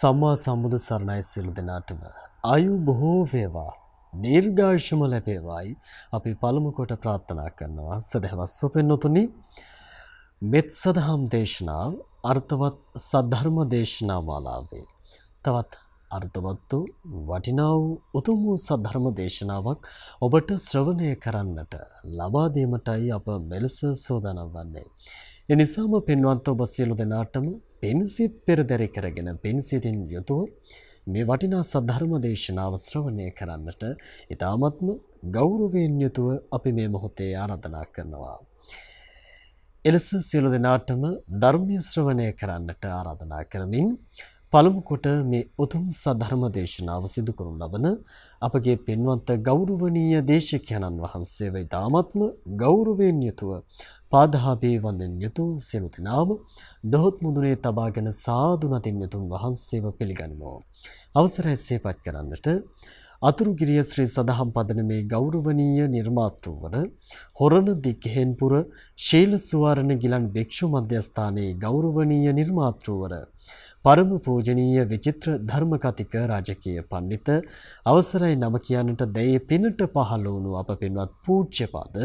සම්මා සම්බුදු සරණයි සියලු දෙනාටම ආයු බොහෝ වේවා දීර්ඝායුෂම ලැබේවායි අපි පළමු කොට ප්‍රාර්ථනා කරනවා සදහවස් සොපෙන්නතුනි මෙත් සදහම් දේශනාව අර්ථවත් සද්ධර්ම දේශනා මාලාවේ තවත් අර්ථවත් වූ වටිනා වූ උතුම් වූ සද්ධර්ම දේශනාවක් ඔබට ශ්‍රවණය කරන්නට ලබා දීමටයි අප මෙලෙස සූදානම් වන්නේ. එනිසාම පින්වත් ඔබ සියලු දෙනාටම පින්සිත් පෙරදැරි කරගෙන පින්සිතින් යුතුව මේ වටිනා සද්ධර්ම දේශනාව ශ්‍රවණය කරන්නට ඉතාමත්ම ගෞරවයෙන් යුතුව අපි මේ මොහොතේ ආරාධනා කරනවා. එලෙස සියලු දෙනාටම ධර්මය ශ්‍රවණය කරන්නට ආරාධනා කරමින් පළමු කොට මේ උතුම් සද්ධර්ම දේශනාව සිදු කරනු ලබන අපගේ පින්වන්ත ගෞරවනීය දේශකයන්න් වහන්සේ වේදාමත්ම ගෞරවයෙන් යුතුව පාදහාභේ වන්දෙන් යුතු සියලු දෙනාම දොහොත් මුදුනේ තබාගෙන සාදු නතින් යුතුන් වහන්සේව පිළිගනිමු. අවසරය සේපත් කරන්නට අතුරුගිරිය ශ්‍රී සදහම් පදනමේ ගෞරවනීය නිර්මාතෘ වන හොරණ දික්හෙන්පුර ශීල සුවරණ ගිලන් භික්ෂු මධ්‍යස්ථානයේ ගෞරවනීය නිර්මාතෘවර පරම පූජනීය විචිත්‍ර ධර්මකතික රාජකීය පඬිත අවසරයි නම කියන්නට දැයි පිනට පහළ වුණු අප පින්වත් පූජ්‍යපද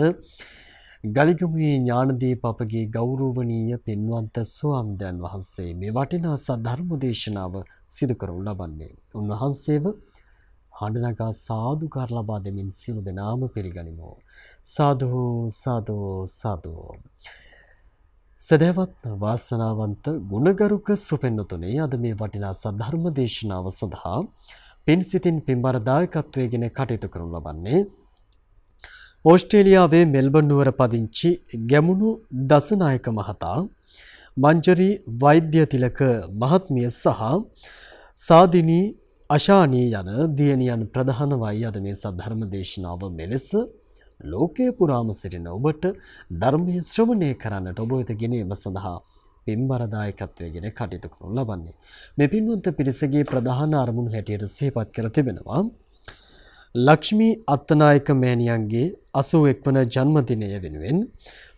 ගලිගමුවේ ඥානදීප අපගේ ගෞරවනීය පින්වන්ත ස්වාමීන් වහන්සේ මේ වටිනා සද්ධර්ම දේශනාව සිදු කරනු ලබන්නේ. උන්වහන්සේව හඬනගා සාදුකාර ලබා දෙමින් සියලු දෙනාම පිළිගනිමු. සාදු සාදු සාදු සදහවත් වාසනාවන්ත ගුණගරුක සුපෙන්නතුනේ අද මේ වටිනා සද්ධර්ම දේශනාව සඳහා පින් සිතින් පින්බර දායකත්වයේගෙන කටයුතු කරනු ලබන්නේ ඕස්ට්‍රේලියාවේ මෙල්බන් නුවර පදිංචි ගැමුණු දසනායක මහතා මංජරි වෛද්‍යතිලක මහත්මිය සහ සාදිනී අශානී යන දියණියන් ප්‍රධානවයි අද මේ සද්ධර්ම දේශනාව මෙලෙස ලෝකයේ පුරාම සිටින ඔබට ධර්මයේ ශ්‍රවණය කරන්නට ඔබ වෙත ගෙනීම සඳහා පින්බරදායකත්වයේගෙන කටයුතු කරනු ලබන්නේ. මේ පින්වන්ත පිරිසගේ ප්‍රධාන අරමුණු හැටියට සිහිපත් කර තිබෙනවා. ලක්ෂ්මී අත්තනායක මෑණියන්ගේ 81 වන ජන්මදිනය වෙනුවෙන්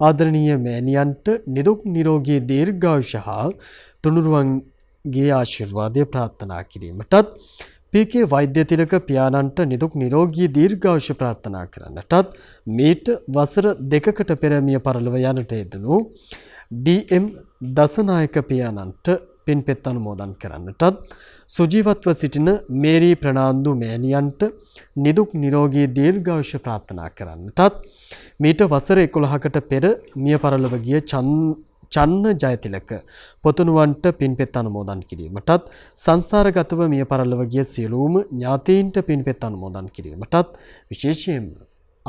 ආදරණීය මෑණියන්ට නිදුක් නිරෝගී දීර්ඝායුෂ හා තුනුරුවන්ගේ ආශිර්වාදය ප්‍රාර්ථනා කිරීමටත් පීකේ වෛද්‍යතිලක පියාණන්ට නිදුක් නිරෝගී දීර්ඝායුෂ ප්‍රාර්ථනා කරන්නටත් මීට වසර දෙකකට පෙර මිය පරලොව යන්නට යෙදුණු ඩී.එම්. දසනායක පියාණන්ට පින්පෙත් අනුමෝදන් කරන්නටත් සුජීවත්ව සිටින මේරි ප්‍රනාන්දු මෑණියන්ට නිදුක් නිරෝගී දීර්ඝායුෂ ප්‍රාර්ථනා කරන්නටත් මීට වසර 11කට පෙර මිය පරලොව ගිය චන්න ජයතිලක පොතුණුවන්ට පින්පෙත් අනුමෝදන් කිරීමටත් සංසාරගතව මිය පරලොව ගිය සියලුම ඥාතීන්ට පින්පෙත් අනුමෝදන් කිරීමටත් විශේෂයෙන්ම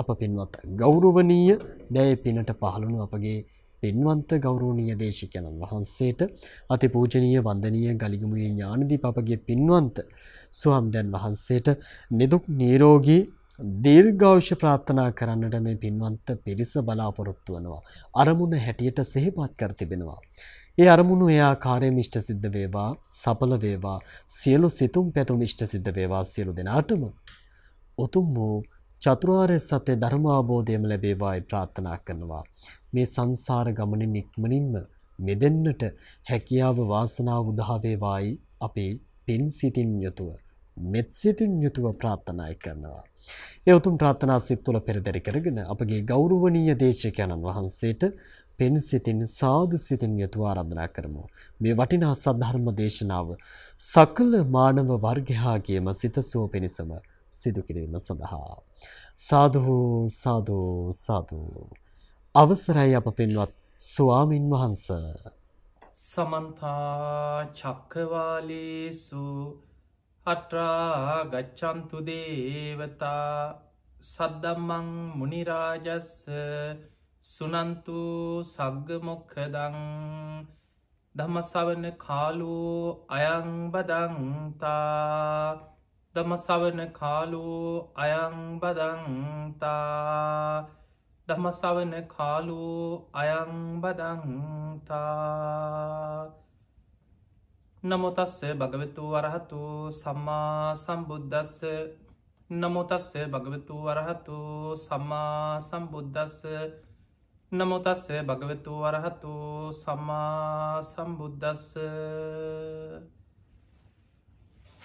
අප පින්වත් ගෞරවනීය දැය පිනට පහළුණු අපගේ පින්වන්ත ගෞරවනීය දේශිකයන්න් වහන්සේට අතිපූජනීය වන්දනීය ගලිගමුවේ ඥානදීප අපගේ පින්වන්ත ස්වාම්දයන් වහන්සේට නිදුක් නිරෝගී දීර්ඝායුෂ ප්‍රාර්ථනා කරන්නට මේ පින්වන්ත පිරිස බලාපොරොත්තු වෙනවා. අරමුණ හැටියට සිහිපත් කර තිබෙනවා. ඒ අරමුණු එයා කාර්යම ඉෂ්ට සිද්ධ වේවා, සඵල වේවා, සියලු සිතුම් පැතුම් ඉෂ්ට සිද්ධ වේවා සියලු දෙනාටම. උතුම් වූ චතුරාර්ය සත්‍ය ධර්ම අවබෝධයම ලැබේවායි ප්‍රාර්ථනා කරනවා. මේ සංසාර ගමනින් ඉක්මනින්ම මෙදෙන්නට හැකියාව වාසනාව උදා වේවායි අපේ පින් සිතින් යුතුව මෙත් සිතින් යුතුව ප්‍රාර්ථනා කරනවා. ඒ උතුම් ප්‍රාර්ථනා සිත් තුළ පෙරදරි කරගෙන අපගේ ගෞරවනීය දේශකයන්න් වහන්සේට පෙන් සිතින් සාදු සිතින් යුතුව ආරාධනා කරමු. මේ වටිනා සද්ධර්ම දේශනාව සකල මානව වර්ගයාගේම සිතසෝ පිණසම සිදු කිරීම සඳහා සාදු සාදු සාදු අවසරයි අප පින්වත් ස්වාමින් වහන්ස සමන්තා චක්කවාලේසු අට්‍රා ගච්චන්තු දේවතා සද්දම්මං මුනිරාජස්ස සුනන්තු සග්ගමොක්කදං දමසවන කාලු අයංබදංතා දමසවන කාලු අයංබදංතා දමසවන කාලු අයංබදංතා නමුතස්ස භගවතු වරහතු සම්මා සම්බුද්ධස්ස නමුතස්ස භගවතු වරහතු සම්මා සම්බුද්ධස්ස නමුතස්ස භගවතු වරහතු සම්මා සම්බුද්ධස්ස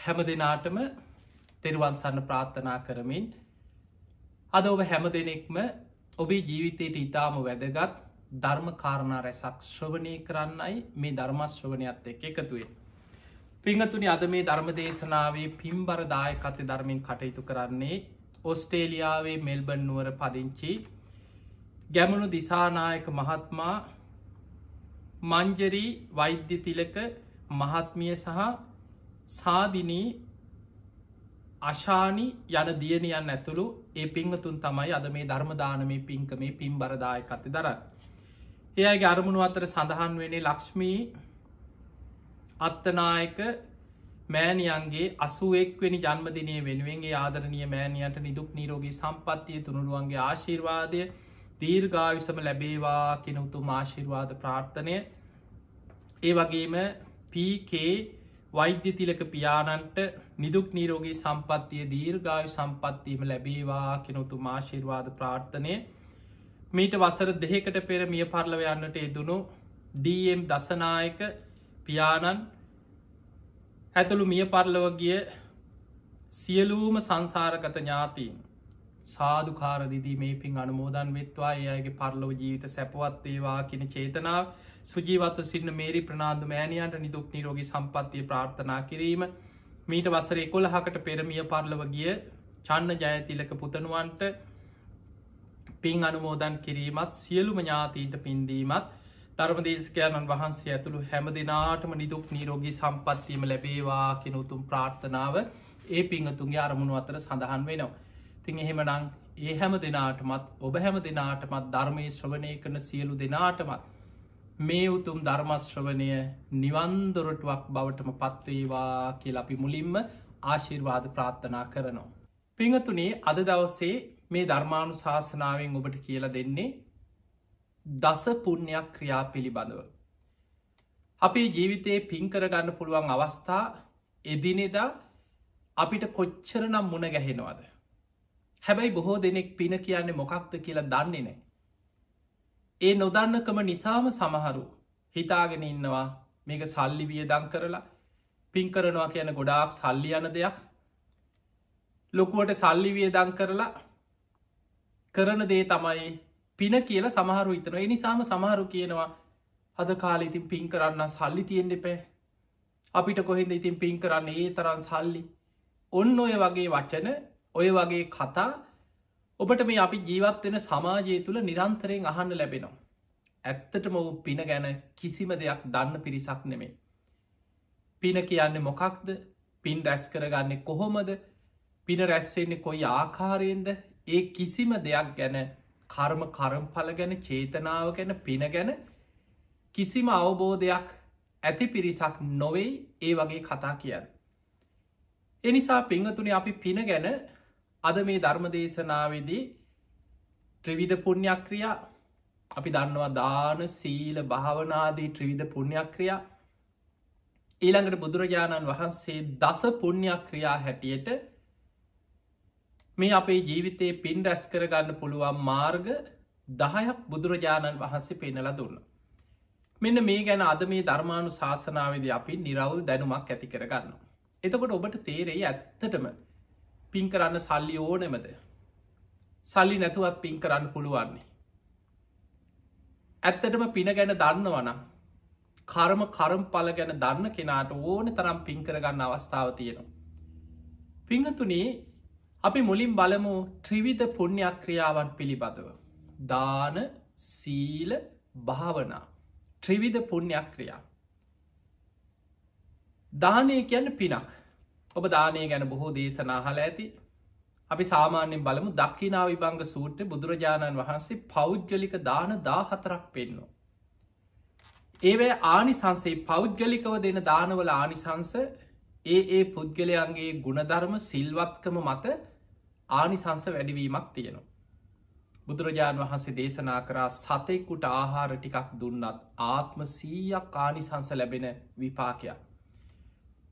හැම දෙනාටම තෙරවන්සන්න ප්‍රාර්ථනා කරමින් අද ඔබ හැම දෙනෙක්ම ඔබේ ජීවිතයට ඉතාම වැදගත් ධර්මකාරණා රැසක් ශ්‍රවනය කරන්නයි මේ ධර්මශ්‍රවනයත් එක් එකතුවෙන්. පිංහතුනි අද මේ ධර්ම දේශනාවේ පිම්බර දායකත්ය ධර්මින් කටයුතු කරන්නේ ඔස්ටේලියාවේ මෙල්බන් නුවර පදිංචි ගැමුණු දිසානායක මහත්මා මංජරී වෛද්‍ය තිලක මහත්මිය සහ සාදිනී අශානි යන දියණියන් ඇතුළු ඒ පිංහතුන් තමයි අද මේ ධර්මදානමේ පින්කමේ පින් බරදායකත්ති දරන්න. එයගේ අරමුණු අතර සඳහන් වෙනේ ලක්ෂ්මී අත්තනායක මෑනියන්ගේ අසුවෙක්වෙනි ජන්මදිනය වෙනුවෙන්ගේ ආදරනය මෑනියන්ට නිදුක් නීරෝගී සම්පත්තිය තුනුරුවන්ගේ ආශිර්වාදය දීර්ඝායුසම ලැබේවා කෙන උතුම් ආශිර්වාද ප්‍රාර්ථනය ඒ වගේම පීකේ වෛද්‍යතිලක පියාණන්ට නිදුක් නීරෝගී සම්පත්තිය දීර්ඝායු සම්පත්තිීම ලැබේවා කෙනොතු මාශිර්වාද ප්‍රාර්ථනය මීට වසර දෙහෙකට පෙර මිය පරලව යන්නට එදුණු ඩම් දසනායක පියාණන් ඇතුළු මිය පරලවගිය සියලූම සංසාරගත ඥාතීන් සාධකාරදිදී මේ පින් අනුමෝදන් වෙත්වා ඒයගේ පරලොව ජීවිත සැපවත්තේවා කියෙන චේතනාව සුජීවත්ව සින්න මේරි ප්‍රනාාන්දු මෑණියන්ට නිදුක් නිරෝගී සම්පත්තිය ප්‍රාර්ථනා කිරීම මීට වසර එකොළ හකට පෙරමිය පරලවගිය චන්න ජයතිලක පුතනුවන්ට පින් අනුමෝදන් කිරීමත් සියලුම ඥාතීන්ට පින්දීමත් ධර්මදේශකයණන් වහන්සේ ඇතුළු හැම දෙනාටම නිදුක් නීරෝගී සම්පත්වීම ලැබේවා කෙන උතුම් ප්‍රාර්ථනාව ඒ පිංහතුන්ගේ අරමුණු අතර සඳහන් වෙනවා. තින් එහෙමනං ඒ හැම දෙනාටමත් ඔබ හැම දෙනාටමත් ධර්මය ශ්‍රවණය කරන සියලු දෙනාටමත් මේ උතුම් ධර්මශ්‍රවනය නිවන්දොරටුවක් බවටම පත්වේවා කියල අපි මුලින්ම ආශිර්වාද ප්‍රාත්ථනා කරනවා. පිංහතුනේ අද දවසේ මේ ධර්මාණු ශාසනාවෙන් ඔබට කියලා දෙන්නේ දස පුුණ්‍යයක් ක්‍රියා පිළිබඳව. අපේ ජීවිතයේ පින්කරගන්න පුළුවන් අවස්ථා එදිනෙදා අපිට කොච්චරනම් මුණ ගැහෙනවාද. හැබැයි බොහෝ දෙනෙක් පින කියන්නේ මොකක්ද කියලා දන්නේ නෑ. ඒ නොදන්නකම නිසාම සමහරු හිතාගෙන ඉන්නවා මේක සල්ලි වියදං කරලා පින්කරනවා කියන ගොඩාක් සල්ලි යන දෙයක් ලොකුවට සල්ලි වියදං කරලා කරන දේ තමයි පින කියලා සමහරු ඉතන එනිසාම සමහරු කියනවා අද කාල ඉතින් පින් කරන්න සල්ලි තියෙන් එපෑ අපිට කොහෙද ඉතින් පින් කරන්න ඒ තරන් සල්ලි ඔන්න ඔය වගේ වචන ඔය වගේ කතා ඔබට මේ අපි ජීවත්වෙන සමාජය තුළ නිරන්තරයෙන් අහන්න ලැබෙනවා ඇත්තටම ඔහු පින ගැන කිසිම දෙයක් දන්න පිරිසක් නෙමේ. පින කියන්න මොකක්ද පින් රැස් කරගන්නේ කොහොමද පින රැස්වෙන්නේ කොයි ආකාරයෙන්ද ඒ කිසිම දෙයක් ගැන කර්ම කරම්ඵල ගැන චේතනාව ගැන පින ගැන කිසිම අවබෝධයක් ඇති පිරිසක් නොවෙයි ඒ වගේ කතා කියන්න. එනිසා පිංහතුනි අපි පින ගැන අද මේ ධර්ම දේශනාවේදී ත්‍රවිධ පුුණ්‍යක්‍රියා අපි දන්නවා දාන සීල භාවනාදී ත්‍රවිධ පුුණ්‍යක්‍රියා ඊළඟට බුදුරජාණන් වහන්සේ දස පුුණ්‍යක්‍රියා හැටියට මේ අපේ ජීවිතයේ පින් රැස් කරගන්න පුළුවන් මාර්ග දහයක් බුදුරජාණන් වහන්සේ පෙනල දුන්න. මෙන්න මේ ගැන අද මේ ධර්මාණු ශාසනාවද අපි නිරවුල් දැනුමක් ඇති කරගන්න. එතකොට ඔබට තේරෙයි ඇත්තටම පින් කරන්න සල්ලි ඕනෙමද. සල්ලි නැතුවත් පින් කරන්න පුළුවන්නේ. ඇත්තටම පින ගැන දන්නවනම් කර්ම කරම් පල ගැන දන්න කෙනාට ඕන තරම් පින් කරගන්න අවස්ථාව තියෙනවා. පිංහතුනේ අපි මුලින් බලමු ත්‍රිවිධ පුුණ්‍යක්‍රියාවන් පිළිබඳව. දාන සීල භාවනා ත්‍රිවිධ පුුණ්‍යක්‍රියා. දානය කියන්න පිනක් ඔබ දානය ගැන බොහෝ දේශනාහල ඇති අපි සාමාන්‍යෙන් බලමු දක්කිනා විභංග සූට්‍ර බුදුරජාණන් වහන්සේ පෞද්ගලික දාන දාහතරක් පෙන්නවා. ඒවැ ආනිසන්සේ පෞද්ගලිකව දෙන දානවල ආනිසංස ඒ ඒ පුද්ගලයන්ගේ ගුණධර්ම සිල්වත්කම මත ආනිසංස වැඩිවීමක් තියෙනවා. බුදුරජාණන් වහන්සේ දේශනා කරා සතෙකුට ආහාර ටිකක් දුන්නත් ආත්ම සීයක් ආනිසංස ලැබෙන විපාකයක්.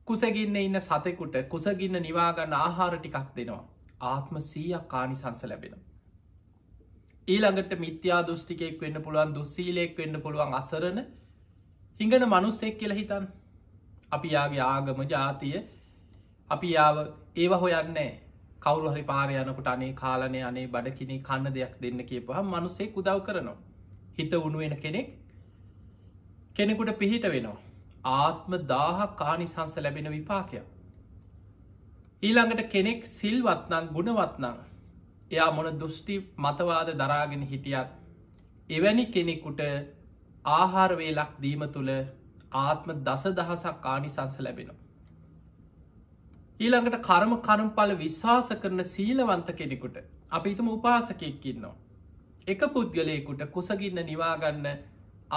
කුසගින්න ඉන්න සතෙකුට කුසගින්න නිවාගන්න ආහාර ටිකක් දෙනවා. ආත්ම සීයක් ආනිසංස ලැබෙන. ඊළඟට මිත්‍යා දුෘෂ්ටිකෙක් වෙන්න පුළුවන් දුසීලෙක් වෙන්න පුළුවන් අසරණ හිඟන මනුස්සෙක් කියල හිතන් අපි යාගේ ආගම ජාතිය අපි යාව ඒව හොයන්නේ කවුරු හරි පාරයනකට අනේ කාලනය අනේ බඩකිනේ කන්න දෙයක් දෙන්න කියපහ මනුසේ කුදව් කරනවා. හිත උනුවෙන කෙනෙක් කෙනෙකුට පිහිට වෙනවා. ආත්ම දාහක් කානිසංස ලැබෙන විපාකයක්. ඊළඟට කෙනෙක් සිල්වත්නං ගුණවත්නං එයා මොන දෘෂ්ටි මතවාද දරාගෙන හිටියත් එවැනි කෙනෙකුට ආහාරවේලක් දීම තුළ ආත්ම දස දහසක් ආනිසංස ලැබෙනවා. ඊළඟට කර්ම කරුම්ඵල විශ්වාස කරන සීලවන්ත කෙනෙකුට අපි ඉතුම උපාසකෙක්කින්නවා. එක පුද්ගලයකුට කුසගින්න නිවාගන්න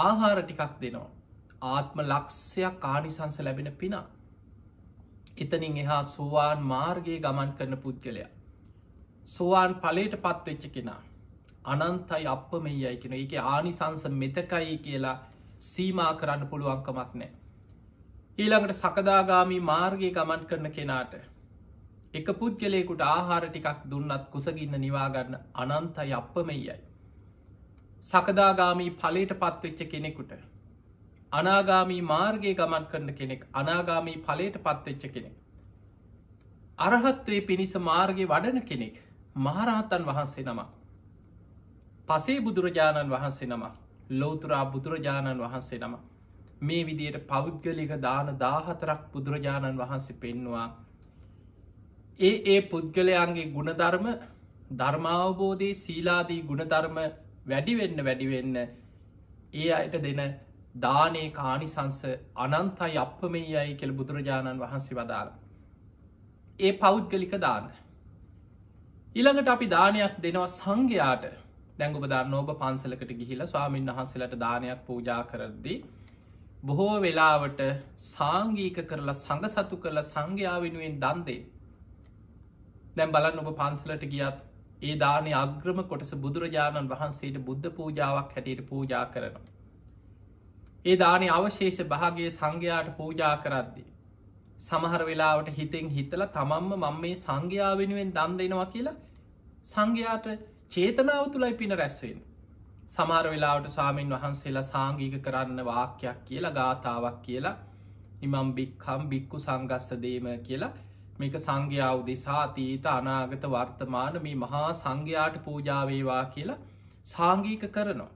ආහාර ටිකක් දෙනවා. ආත්ම ලක්ෂයක් කානිසංස ලැබෙන පිනා. එතනින් එහා සෝවාන් මාර්ගයේ ගමන් කරන පුද්ගලයා. සෝවාන් පලේට පත්වෙච්ච කෙනා. අනන්තයි අප මෙයි යයි කෙන එක ආනිසංස මෙතකයි කියලා සීමා කරන්න පුළුවන්කමක් නෑ. ඊළඟට සකදාගාමී මාර්ගය ගමන් කරන කෙනාට එක පුද්ගලයෙකුට ආහාර ටිකක් දුන්නත් කුසගින්න නිවාගන්න අනන්තයි අපමයියි. සකදාගාමී පලට පත්වෙච්ච කෙනෙකුට අනාගාමී මාර්ගය ගමන් කරන කෙනෙක් අනාගාමී පලට පත්වෙච්ච කෙනෙක්. අරහත්වේ පිණිස මාර්ගය වඩන කෙනෙක් මහරහතන් වහන්සේ නම. පසේ බුදුරජාණන් වහන්සේ නම ලෝතුරා බුදුරජාණන් වහන්සේ නමක්. මේ විදියට පෞද්ගලික දාන දාහතරක් බුදුරජාණන් වහන්සේ පෙන්වා ඒ ඒ පුද්ගලයන්ගේ ගුණධර්ම ධර්මාවබෝධය සීලාදී ගුණධර්ම වැඩිවෙන්න වැඩිවෙන්න ඒ අයට දෙන දානේ කානිසංස අනන්තයි අපමේ යයි කෙළ බුදුරජාණන් වහන්සේ වදාළ. ඒ පෞද්ගලික දාන. ඉළඟට අපි දානයක් දෙනවා සංඝයාට දැංගුප දන්න ඔබ පන්සලකට ගිහිලා ස්වාමීන් වහන්සලට දානයක් පූජා කරද්දිී බොහෝ වෙලාවට සාංගීක කරලා සඟ සතු කරලා සංඝයා වෙනුවෙන් දන්දේ. දැම් බලන්න ඔබ පන්සලට ගියත් ඒ දානය අග්‍රම කොටස බුදුරජාණන් වහන්සේට බුද්ධ පූජාවක් හැටියට පූජා කරනවා. ඒ දානය අවශේෂ භාගේ සංඝයාට පූජා කරද්දී. සමහර වෙලාවට හිතෙන් හිතල තමන්ම මං මේ සංඝයා වෙනුවෙන් දන් දෙනවා කියලා සංඝයාට චේතනාව තුළයි පින රැස්වෙන් සමහර වෙලාට ස්වාමීන් වහන්සේලා සාංගික කරන්න වාක්‍යයක් කියලා ගාථාවක් කියලා ඉමම් බික්කම් බික්කු සංගස්ස දේම කියලා මේක සංඝ්‍යාව දෙසා අතීත අනාගත වර්තමාන මේ මහා සංඝයාට පූජාවේවා කියලා සාංගීක කරනවා.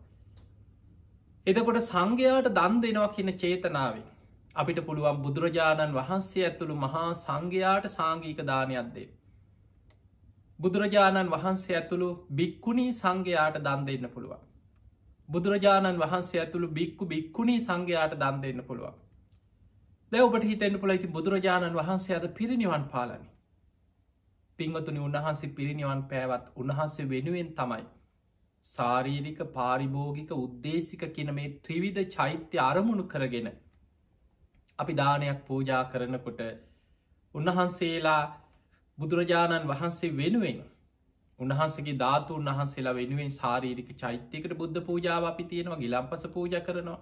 එදකොට සංඝයාට දන් දෙනවා කියන චේතනාවෙන් අපිට පුළුවන් බුදුරජාණන් වහන්සේ ඇතුළු මහා සංඝයාට සාංගීක දානයක් දේ. බුදුරජාණන් වහන්සේ ඇතුළු බික්කුණී සංඝයාට දන් දෙන්න පුළුවන්. බුදුරජාණන් වහන්සේ ඇතුළු බික්කු බික්කුණී සංඝයාට දන් දෙන්න පුළුවන් දැ ඔබට හිතෙන්න්න පුළ ඇති බුදුරජාණන් වහන්සේ අද පිරිනිවන් පාලනි පින්වතුනි උන්වහන්සේ පිරිනිවන් පෑවත් උන්වහන්සේ වෙනුවෙන් තමයි සාරීරික පාරිභෝගික උද්දේශික කියන මේ ත්‍රිවිධ චෛත්‍ය අරමුණු කරගෙන අපි දානයක් පූජා කරනකොට උන්වහන්සේලා බුදුරජාණන් වහන්සේ වෙනුවෙන් උන්හන්සගේ ධාතු උන්හන්සේලා වෙනුවෙන් ශාරීරික චෛත්‍යකට බුද්ධ පූජාව අපි තියෙනවා ගිලම්පස පූජ කරනවා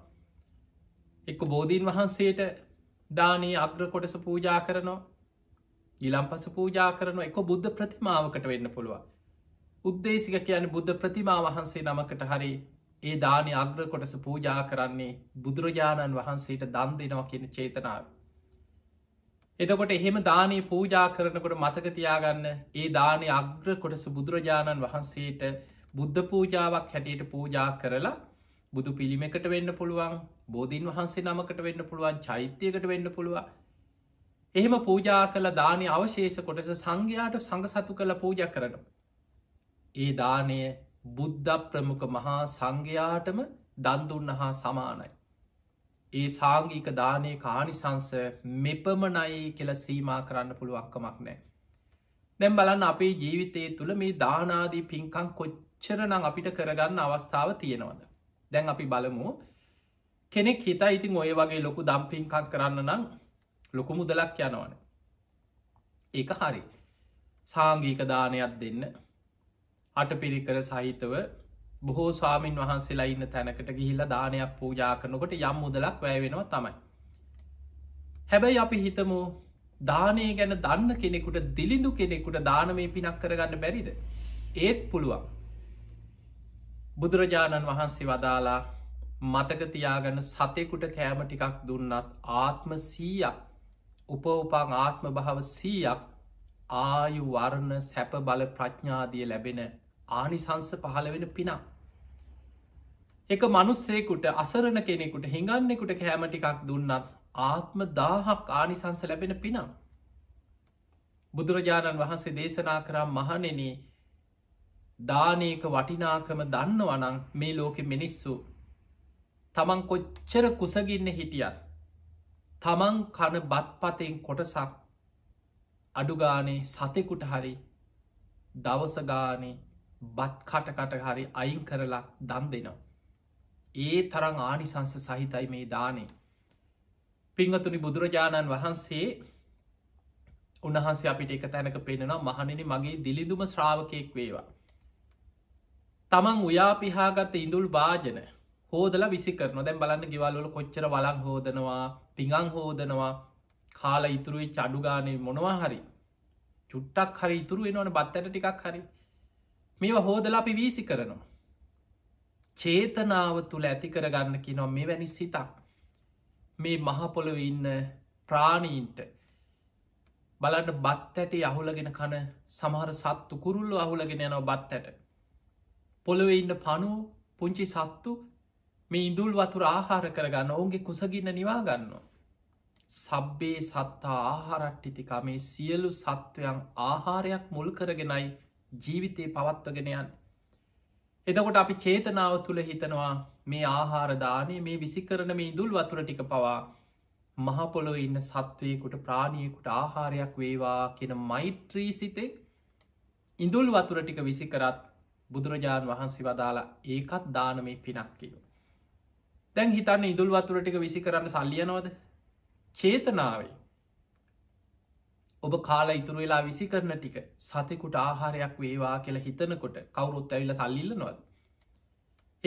එක්ක බෝධීන් වහන්සේට දානී අග්‍ර කොටස පූජා කරනවා ගිලම්පස පූජා කරන එක බුද්ධ ප්‍රතිමාවකට වෙන්න පුළුවන් උද්දේශික කියන බුද්ධ ප්‍රතිමා වහන්සේ නමකට හරි ඒ දානය අග්‍ර කොටස පූජා කරන්නේ බුදුරජාණන් වහන්සේට දන් දෙනවා කියන චේතනාව එතකොට එහෙම දානී පූජා කරනකොට මතක තියාගන්න ඒ දානය අග්‍ර කොටස බුදුරජාණන් වහන්සේට බුද්ධ පූජාවක් හැටියට පූජා කරලා බුදු පිළිමකට වෙන්න පුළුවන් බෝධීන් වහන්සේ නමකට වෙන්න පුළුවන් චෛත්‍යයකට වෙන්න පුළුවන් එහෙම පූජා කළ දානය අවශේෂ කොටස සංඝයාට සඟ සතු කළ පූජ කරන ඒ දානය බුද්ධ ප්‍රමුඛ මහා සංඝයාටම දන්දුන්න හා සමානයි ඒ සාංගික දානය කානිසංස මෙපමණයි කියල සීමා කරන්න පුළුවක්කමක් නෑ. දැම් බලන්න අපේ ජීවිතය තුළ මේ දානාදී පින්කං කොච්චරනං අපිට කරගන්න අවස්ථාව තියෙනවද. දැන් අපි බලමු කෙනෙක් හිතා ඉතින් ඔය වගේ ලොකු දම්පින්කක් කරන්න නම් ලොකු මුදලක් යනවන. ඒක හරි සාංගීක දානයක් දෙන්න අට පිරිකර සහිතව බොහෝ ස්වාමීන් වහන්සේලා ඉන්න තැනකට ගිහිල්ල දානයක් පූජා කරනකොට යම් මුදලක් වැෑවෙනවා තමයි. හැබැයි අපි හිතමු දානය ගැන දන්න කෙනෙකුට දිලිඳු කෙනෙකුට දානමේ පිනක් කරගන්න බැරිද. ඒත් පුළුවන්. බුදුරජාණන් වහන්සේ වදාලා මතකතියාගන්න සතෙකුට කෑම ටිකක් දුන්නත් ආත්ම සීයක් උපවපං ආත්ම භාව සීයක් ආයු වර්ණ සැප බල ප්‍රඥාදිය ලැබෙන ආනිසංස පහළවෙන පිනා. එක මනුස්සෙකුට අසරණ කෙනෙකුට හිඟන්නෙකුට කෑමටිකක් දුන්නත් ආත්ම දාහක් ආනිසංස ලැබෙන පිනම්. බුදුරජාණන් වහන්සේ දේශනා කරා මහනෙන දානයක වටිනාකම දන්නවනං මේ ලෝකෙ මිනිස්සු. තමන් කොච්චර කුසගින්න හිටියත්. තමන් කන බත්පතෙන් කොටසක් අඩුගානේ සතෙකුට හරි දවසගානේ බත් කටකට හරි අයින් කරලා දන් දෙනවා. ඒ තරං ආනිසංස සහිතයි මේ දානේ. පිංහතුනි බුදුරජාණන් වහන්සේ උන්වහන්සේ අපිට එක තැනක පෙනෙනවා මහනිනි මගේ දිලිඳුම ශ්‍රාවකයෙක් වේවා. තමන් උයාපිහාගත්ත ඉඳුල් භාජන හෝදල විසි කරන දැන් බලන්න ගෙවල්වල කොච්චර වලං හෝදනවා පිඟං හෝදනවා කාල ඉතුරුයි චඩුගානය මොනවා හරි චුට්ටක් හරි ඉතුරුවෙනවන බත්තට ටිකක් හරි මේවා හෝදලා අපි වීසි කරනවා. චේතනාව තුළ ඇති කරගන්න කි නොම් මේ වැනි සිතා. මේ මහපොළොව ඉන්න ප්‍රාණීන්ට බලට බත් ඇට අහුලගෙන කන සමහර සත්තු කුරුල්ලු අහුලගෙන යනව බත් ඇට. පොළොව ඉන්න පනු පුංචි සත්තු මේ ඉඳුල් වතුර ආහාර කරගන්න ඔවුන්ගේ කුසගින්න නිවා ගන්නවා. සබ්බේ සත්තා ආහාරට්ටිතිකා මේ සියලු සත්වයන් ආහාරයක් මුල් කරගෙනයි ජීවිතයේ පවත්වගෙන යන්න. එදකොට අපි චේතනාව තුළ හිතනවා මේ ආහාරදානය මේ විසි කරන මේ ඉදුල් වතුර ටික පවා මහපොලො ඉන්න සත්වයකුට ප්‍රාණියකුට ආහාරයක් වේවා කියෙන මෛත්‍රී සිතේ ඉඳුල් වතුර ටික විසිකරත් බුදුරජාණන් වහන්සේ වදාලා ඒකත් දානමේ පිනක් කියෝ. දැන් හිතන්න ඉදුල් වතුර ටික විසි කරන්න සල්ලියනොද චේතනාවේ ඔබ කාලා ඉතුරු වෙලා විසි කරන ටික සතෙකුට ආහාරයක් වේවා කියලා හිතනකොට කවුරුත් ඇවිල සල්ලිල්ල නොද.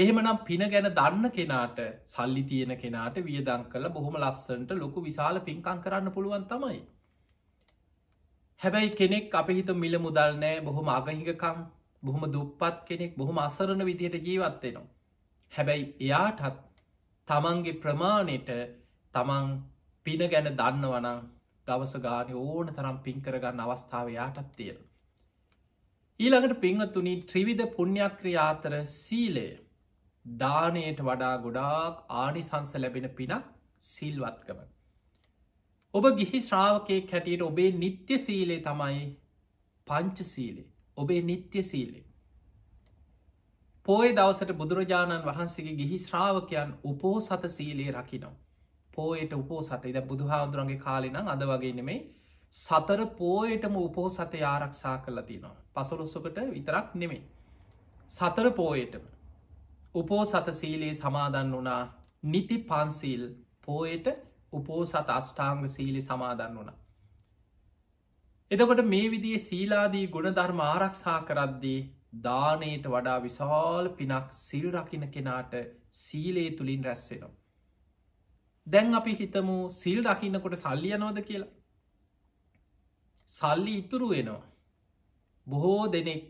එහෙමනම් පින ගැන දන්න කෙනාට සල්ලි තියෙන කෙනාට වියදං කළ බොහොම ලස්සන්ට ලොකු විශාල පින්කං කරන්න පුළුවන් තමයි. හැබැයි කෙනෙක් අප හිත මිල මුදල් නෑ බොහොම අගහිකකම් බොහොම දුප්පත් කෙනෙක් බොහොම අසරණ විදිහයට ජීවත්වෙනවා. හැබැයි එයාටත් තමන්ගේ ප්‍රමාණයට තමන් පින ගැන දන්නවනම් දවස ගානය ඕන තරම් පින්කරගන්න අවස්ථාවයාටත් තියෙන. ඊළඟට පිංහතුනි ත්‍රිවිධ පුුණ්‍යක්‍රියාතර සීලය දානයට වඩා ගොඩාක් ආනිසංස ලැබෙන පිනක් සිල්වත්කම. ඔබ ගිහි ශ්‍රාවකය කැටියට ඔබේ නිත්‍ය සීලේ තමයි පංච සීලේ ඔබේ නිත්‍ය සීලේ. පෝය දවසට බුදුරජාණන් වහන්සේගේ ගිහි ශ්‍රාවකයන් උපෝසත සීලයේ රකිනවා. පෝයට උපෝසත ඉට බුදුහාදුරන්ගේ කාලිනං අද වගේ නෙමෙයි සතර පෝයටම උපෝසතය ආරක්ෂා කරලා තියෙනවා පසොලොස්සකට විතරක් නෙමෙයි සතර පෝයටම උපෝසත සීලයේ සමාදන් වනා නිති පන්සීල් පෝයට උපෝසත අෂ්ඨාංග සීලි සමාදන් වුණ එදකට මේ විදිේ සීලාදී ගුණ ධර්ම ආරක්ෂා කරද්දී දානයට වඩා විශාල් පිනක් සිල් රකින කෙනාට සීලේ තුළින් රැස්වෙනවා දැන් අපි හිතමු සිල් දකින්නකොට සල්ලි යනවද කියලා සල්ලි ඉතුරු වෙනවා බොහෝ දෙනෙක්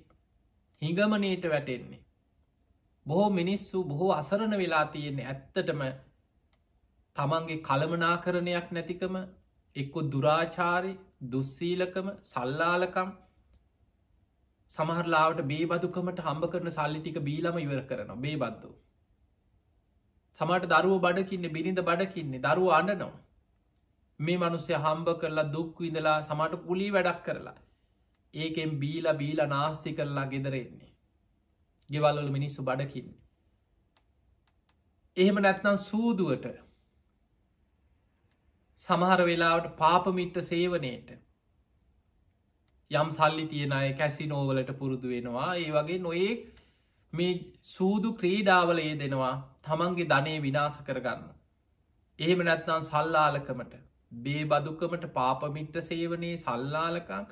හිඟමනයට වැටෙන්නේ බොහෝ මිනිස්සු බොහෝ අසරණ වෙලා තියෙන්නේ ඇත්තටම තමන්ගේ කළමනා කරණයක් නැතිකම එක්කො දුරාචාරි දුස්සීලකම සල්ලාලකම් සමහරලාට බේබදුකමට හම්බ කරන සල්ලි ටික බීලම ඉවර කරනවා බේබද්දෝ තමාට දරුව බඩකින්න බිරිඳ බඩකින්නේ දරුව අඩනවා. මේ මනුස්සය හම්බ කරලා දුක් විඳලා සමට පුලි වැඩක් කරලා. ඒකෙන් බීල බීල නාස්ති කරලා ගෙදරෙන්නේ. ගෙවල්ලු මිනිස්සු බඩකින්නේ. එහෙම නැත්නම් සූදුවට සමහර වෙලාවට පාපමිට්ට සේවනයට යම් සල්ලි තියෙන අය කැසි නෝවලට පුරුදු වෙනවා ඒ වගේ නොයෙක් මේ සූදු ක්‍රීඩාවලයේ දෙනවා තමන්ගේ ධනය විනාස කරගන්න. එහෙම නැත්නම් සල්ලාලකමට බේබදුකමට පාපමිට්ට සේවනයේ සල්ලාලකං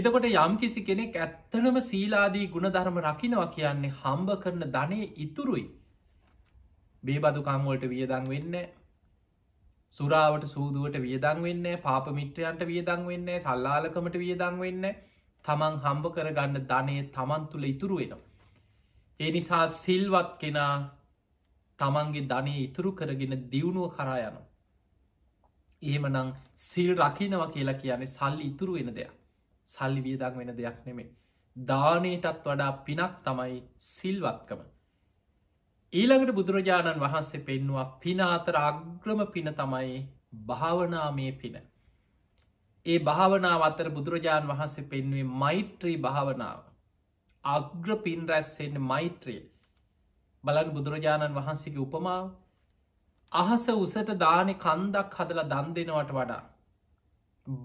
එතකොට යම් කිසි කෙනෙක් ඇත්තනම සීලාදී ගුණ ධර්ම රකිනවා කියන්නේ හම්බ කරන ධනය ඉතුරුයි. බේබදුකංවලට වියදං වෙන්න සුරාවට සූදුවට වියදං වෙන්න පාපමිට්‍රයන්ට වියදං වෙන්න සල්ලාලකමට වියදං වෙන්න තමන් හම්බ කරගන්න ධනය තමන් තුළ ඉතුරුවෙනවා. ඒ නිසා සිල්වත් කෙනා තමන්ගේ ධනය ඉතුරු කරගෙන දියුණුව කරා යනු. එහෙමනං සිල් රකිනවා කියලා කියන්නේ සල්ලි ඉතුරු වෙන දෙයක් සල්ලි වියදක් වෙන දෙයක් නෙමේ. දානයටත් වඩා පිනක් තමයි සිල්වත්කම. ඊළඟට බුදුරජාණන් වහන්සේ පෙන්වා පිනාතර අග්‍රම පින තමයි භාවනාමය පින. ඒ භාවනාව අතර බුදුරජාණන් වහන්සේ පෙන්වේ මෛත්‍රී භාවනාව අග්‍ර පින් රැස්වෙන්න මෛත්‍රය බලන් බුදුරජාණන් වහන්සේගේ උපමාව අහස උසට දානෙ කන්දක් හදලා දන් දෙනවට වඩා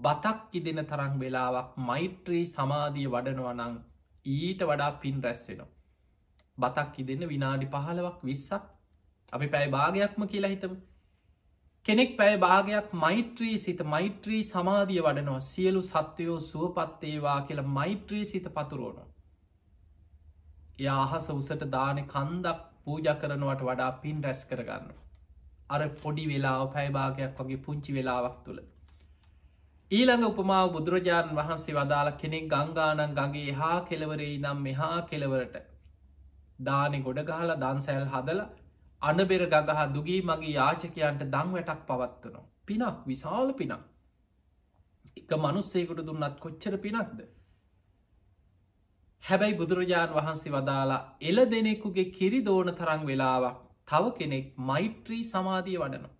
බතක් ඉදෙන තරං වෙලාවක් මෛත්‍රී සමාධිය වඩනවනං ඊට වඩා පින් රැස්වෙනවා. බතක් ඉදෙන විනාඩි පහලවක් විස්සක් අපි පැය භාගයක්ම කියලා හිතම කෙනෙක් පැය භාගයක් මෛත්‍රී සිත මෛත්‍රී සමාධිය වඩනවා සියලු සත්‍යයෝ සුවපත්තේවා කියලා මෛත්‍රී සිත පතුරුවනවා එය අහස උසට දාන කන්දක් පූජ කරනවට වඩා පින් රැස් කරගන්න. අර පොඩි වෙලා පැයිභාගයක් වගේ පුංචි වෙලාවක් තුළ. ඊළඟ උපමාව බුදුරජාණන් වහන්සේ වදාළ කෙනෙක් ගංගානන් ගගේ හා කෙලවරේ නම් මෙහා කෙලවරට දානෙ ගොඩ ගහල දන්සැල් හදල අනබෙර ගගහ දුගී මගේ යාචකයන්ට දංවැටක් පවත්වනවා. පිනක් විශාල පිනක්. එක මනුස්සේකුට දුන්නත් කොච්චර පිනක්ද. හැබැයි බුදුරජාණන් වහන්සේ වදාලා එල දෙනෙකුගේ කිරි දෝන තරං වෙලාවක් තව කෙනෙක් මෛත්‍රී සමාධිය වඩනවා.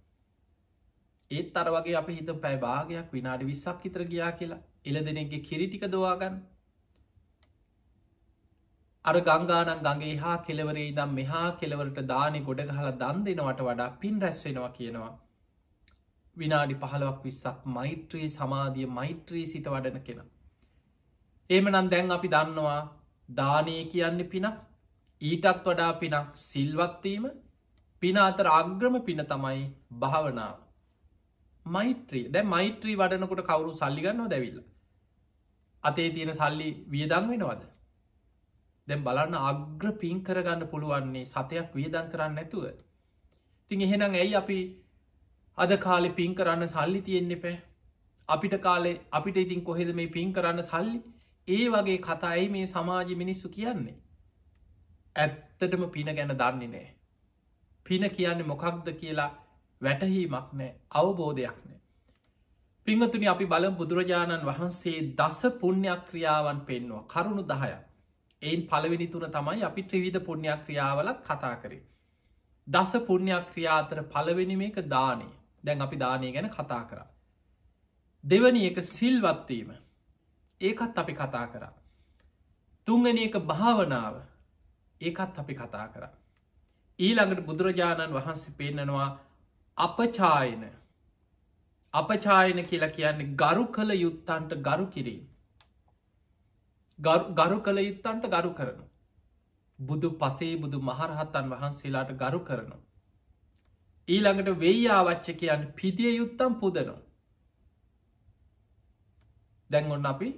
ඒත් අර වගේ අප හිත පැයි භාගයක් විනාඩි විස්සක් හිතර ගියා කියලා එල දෙනෙක්ගේ කිරිටික දවාගන්න. අර ගංගානන් ගගේ හා කෙලවරේ දම් මෙහා කෙලවරට දානෙ ගොඩ හලා දන් දෙනවට වඩා පින් රැස්වෙනවා කියනවා. විනාඩි පහලවක් විස්සක් මෛත්‍රී සමාධිය මෛත්‍රී සිත වඩන කෙනා. එමනම් දැන් අපි දන්නවා දානය කියන්නේ පිනක් ඊටත් වඩා පිනක් සිල්වත්වීම පින අතර අග්‍රම පින තමයි භාවනාව මෛත්‍රී දැ මෛත්‍රී වඩනකොට කවුරු සල්ලිගන්නවා දැවිල්ල අතේ තියෙන සල්ලි වියදන් වෙනවද දැම් බලන්න අග්‍ර පින් කරගන්න පුළුවන්නේ සතයක් වියදන් කරන්න නැතුව තින් එහෙනම් ඇයි අපි අද කාලෙ පින් කරන්න සල්ලි තියෙන්න්න පැ අපිට කාලේ අපිට ඉතින් කොහෙද මේ පින් කරන්න සල්ලි ඒ වගේ කතයි මේ සමාජ මිනිස්සු කියන්නේ. ඇත්තටම පින ගැන දන්නේ නෑ. පින කියන්නේ මොකක්ද කියලා වැටහීමක් නෑ අවබෝධයක් නෑ. පිංහතුනි අපි බල බුදුරජාණන් වහන්සේ දස පුුණ්‍යයක් ක්‍රියාවන් පෙන්වා කරුණු දහය. එයින් පළවෙනි තුන තමයි අපි ත්‍රවිධ පුුණ්‍යයක් ක්‍රියාවලත් කතා කරේ. දස පුුණ්‍යයක් ක්‍රියාතර පළවෙනි මේක දානේ දැන් අපි දානය ගැන කතා කරා. දෙවනි එක සිල්වත්වීම ඒකත් අපි කතා කරා තුන්ගන එක භාවනාව ඒකත් අපි කතා කරා ඊළඟට බුදුරජාණන් වහන්සේ පෙන්නනවා අපචායන අපචායන කියලා කියන්නේ ගරු කළ යුත්තන්ට ගරු කිරීම ගරු කළ යුත්තන්ට ගරු කරනු. බුදු පසේ බුදු මහරහත්තන් වහන්සේලාට ගරු කරනු. ඊළඟට වෙයිආවච්ච කියයන් පිදිය යුත්තම් පුදනවා. දැන් ඔන්න අපි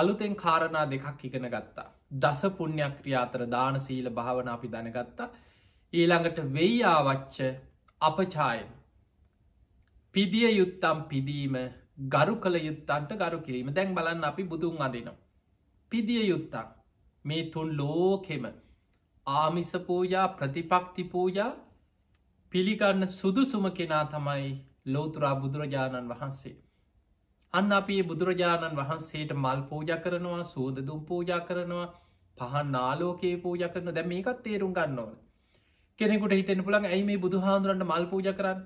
අලුතෙන් කාරණා දෙකක් ඉගෙන ගත්තා. දස පුුණ්‍යයක් ක්‍රියාතර දාන සීල භාවන අපි දැනගත්තා ඊළඟට වෙයිආවච්ච අපචායෙන් පිදිය යුත්තම් පිදීම ගරු කළ යුත්තන්ට ගරු කිරීම දැන් බලන්න අපි බුදුන් අදිනම්. පිදිය යුත්තක් මේ තුන් ලෝකෙම ආමිස පූජා ප්‍රතිපක්ති පූජා පිළිගන්න සුදුසුම කෙනා තමයි ලෝතුරා බුදුරජාණන් වහන්සේ. අන්න අපේ බුදුරජාණන් වහන්සේට මල් පූජ කරනවා සෝදදුම් පූජ කරනවා පහන් නාලෝකයේ පූජ කරන දැම ඒකත් තේරුම් ගන්න ඕන කෙනෙකුට හිතෙන පුළන් ඇයි මේ බුදුහාන්දුරන්ට මල් පූජ කරන්න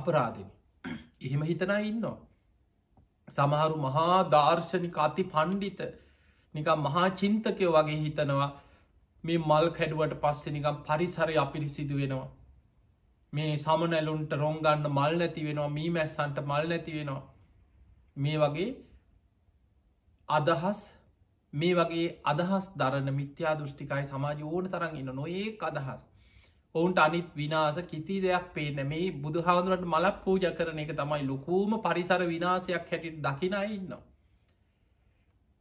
අපරාධම එහෙම හිතන ඉන්නවා සමහරු මහා දර්ශනික අති පණ්ඩිත නිකම් මහා චින්තකයෝ වගේ හිතනවා මේ මල් කැඩුවට පස්සේ නිකම් පරිසරය අපිරිසිදු වෙනවා මේ සමනැලුන්ට රොංගන්න මල් නැති වෙනවා මී මැස්සන්ට මල් නැති වෙනවා මේ වගේ අදහස් මේ වගේ අදහස් දරන මිත්‍යා දෘෂ්ටිකයි සමාජ ඕන තරන් ඉන්න නොඒ අදහස් ඔවුන්ට අනිත් විනාස කිසි දෙයක් පේන මේ බුදුහාදුරට මලක් පූජ කරන එක තමයි ලොකූම පරිසර විනාසයක් හැටිට දකිනා ඉන්නවා.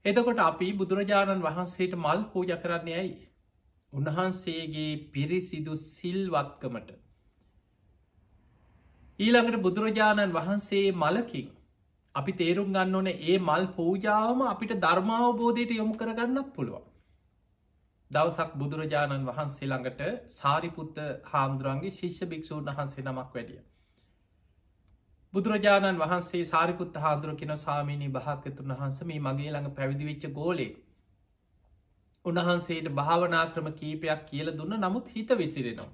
එතකොට අපි බුදුරජාණන් වහන්සේට මල් පූජ කරන්න ඇයි. උන්වහන්සේගේ පිරිසිදු සිල්වත්කමට. ඊළඟට බුදුරජාණන් වහන්සේ මලකින් අපි තේරුම් ගන්න ඕන ඒ මල් පූජාවම අපිට ධර්මාවබෝධයට යොමු කරගන්නත් පුළුවන්. දවසක් බුදුරජාණන් වහන්සේ ළඟට සාරිපුත්ත හාමුදුරුවන්ගේ ශිෂ්‍ය භික්‍ෂූන් වහන්සේ නමක් වැඩිය. බුදුරජාණන් වහන්සේ සාරිපුත්ත හාදුරකින සාමීනී භාකතුන් වහන්ස මේ මගේ ළඟ පැවිදිවිච්ච ගෝලේ. උන්වහන්සේට භාවනා ක්‍රම කීපයක් කියල දුන්න නමුත් හිත විසිරෙනවා.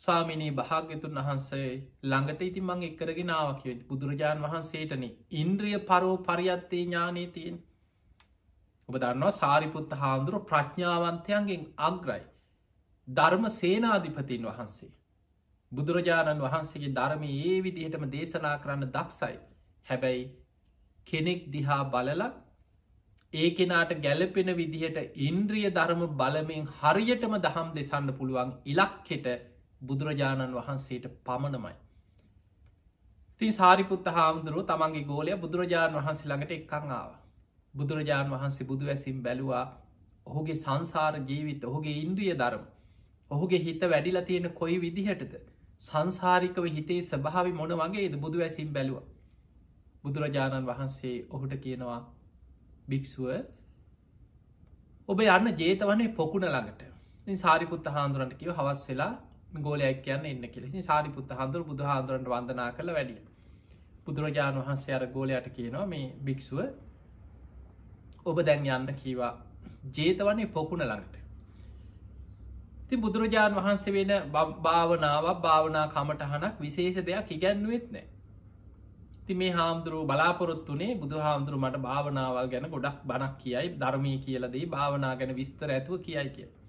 ස්වාමිනී භාග්‍යතුන් වහන්සේ ළඟට ඉති මං එක්කරගෙනාව කියවෙ බුදුරජාණන් වහන්සේටන ඉන්ද්‍රිය පරෝ පරියත්තේ ඥානී තියෙන් ඔබ දන්නවා සාරිපුත්ත හාමුදුරුව ප්‍රඥාවන්තයන්ගෙන් අග්‍රයි ධර්ම සේනාධිපතින් වහන්සේ බුදුරජාණන් වහන්සේගේ ධර්ම ඒ විදිහටම දේශනා කරන්න දක්සයි හැබැයි කෙනෙක් දිහා බලල ඒ කෙනාට ගැලපෙන විදිහට ඉන්ද්‍රිය ධර්ම බලමෙන් හරියටම දහම් දෙසන්න පුළුවන් ඉලක්කෙට බුදුරජාණන් වහන්සේට පමණමයි. ති සාරිපුත්ත හාමුදුරුව තමන්ගේ ගෝලය බුදුරජාණන් වහන්සේ ළඟට එක්කං ආව. බුදුරජාණන් වහන්සේ බුදු ඇසිම් බැලවා ඔහුගේ සංසාර ජීවිත ඔහුගේ ඉන්ද්‍රිය ධර්ම. ඔහුගේ හිත වැඩිලා තියෙන කොයි විදිහටද. සංසාරිකව හිතේ ස්භාවි මොන වගේද බුදු ඇසිම් බැලුව. බුදුරජාණන් වහන්සේ ඔහුට කියනවා භික්‍ෂුව ඔබ යන්න ජේතවනේ පොකුණ ළඟට සාරිපුත්ත හාන්දුරන්ට කිව හවස් වෙලා ගෝලයක් කියන්න එන්න කෙලෙසි සාරිපුත්ත හඳුර බුදුහාන්දුරන්ට වන්දනා කළ වැඩිය බුදුරජාණන් වහන්සේ අර ගෝලයට කියනවා මේ භික්‍ෂුව ඔබ දැන් යන්න කීවා ජේතවන්නේ පොකුණ ළඟට ති බුදුරජාණන් වහන්සේ වෙන භාවනාවක් භාවනා කමටහනක් විශේෂ දෙයක් ඉගැන්නුවෙත් නෑ ති මේ හාමුදුරුව බලාපොරොත්තුනේ බුදු හාමුදුරු මට භාවනාවල් ගැන ගොඩක් බණක් කියයි ධර්මය කියලදී භාවනා ගැන විස්තර ඇතුව කියයි කියලා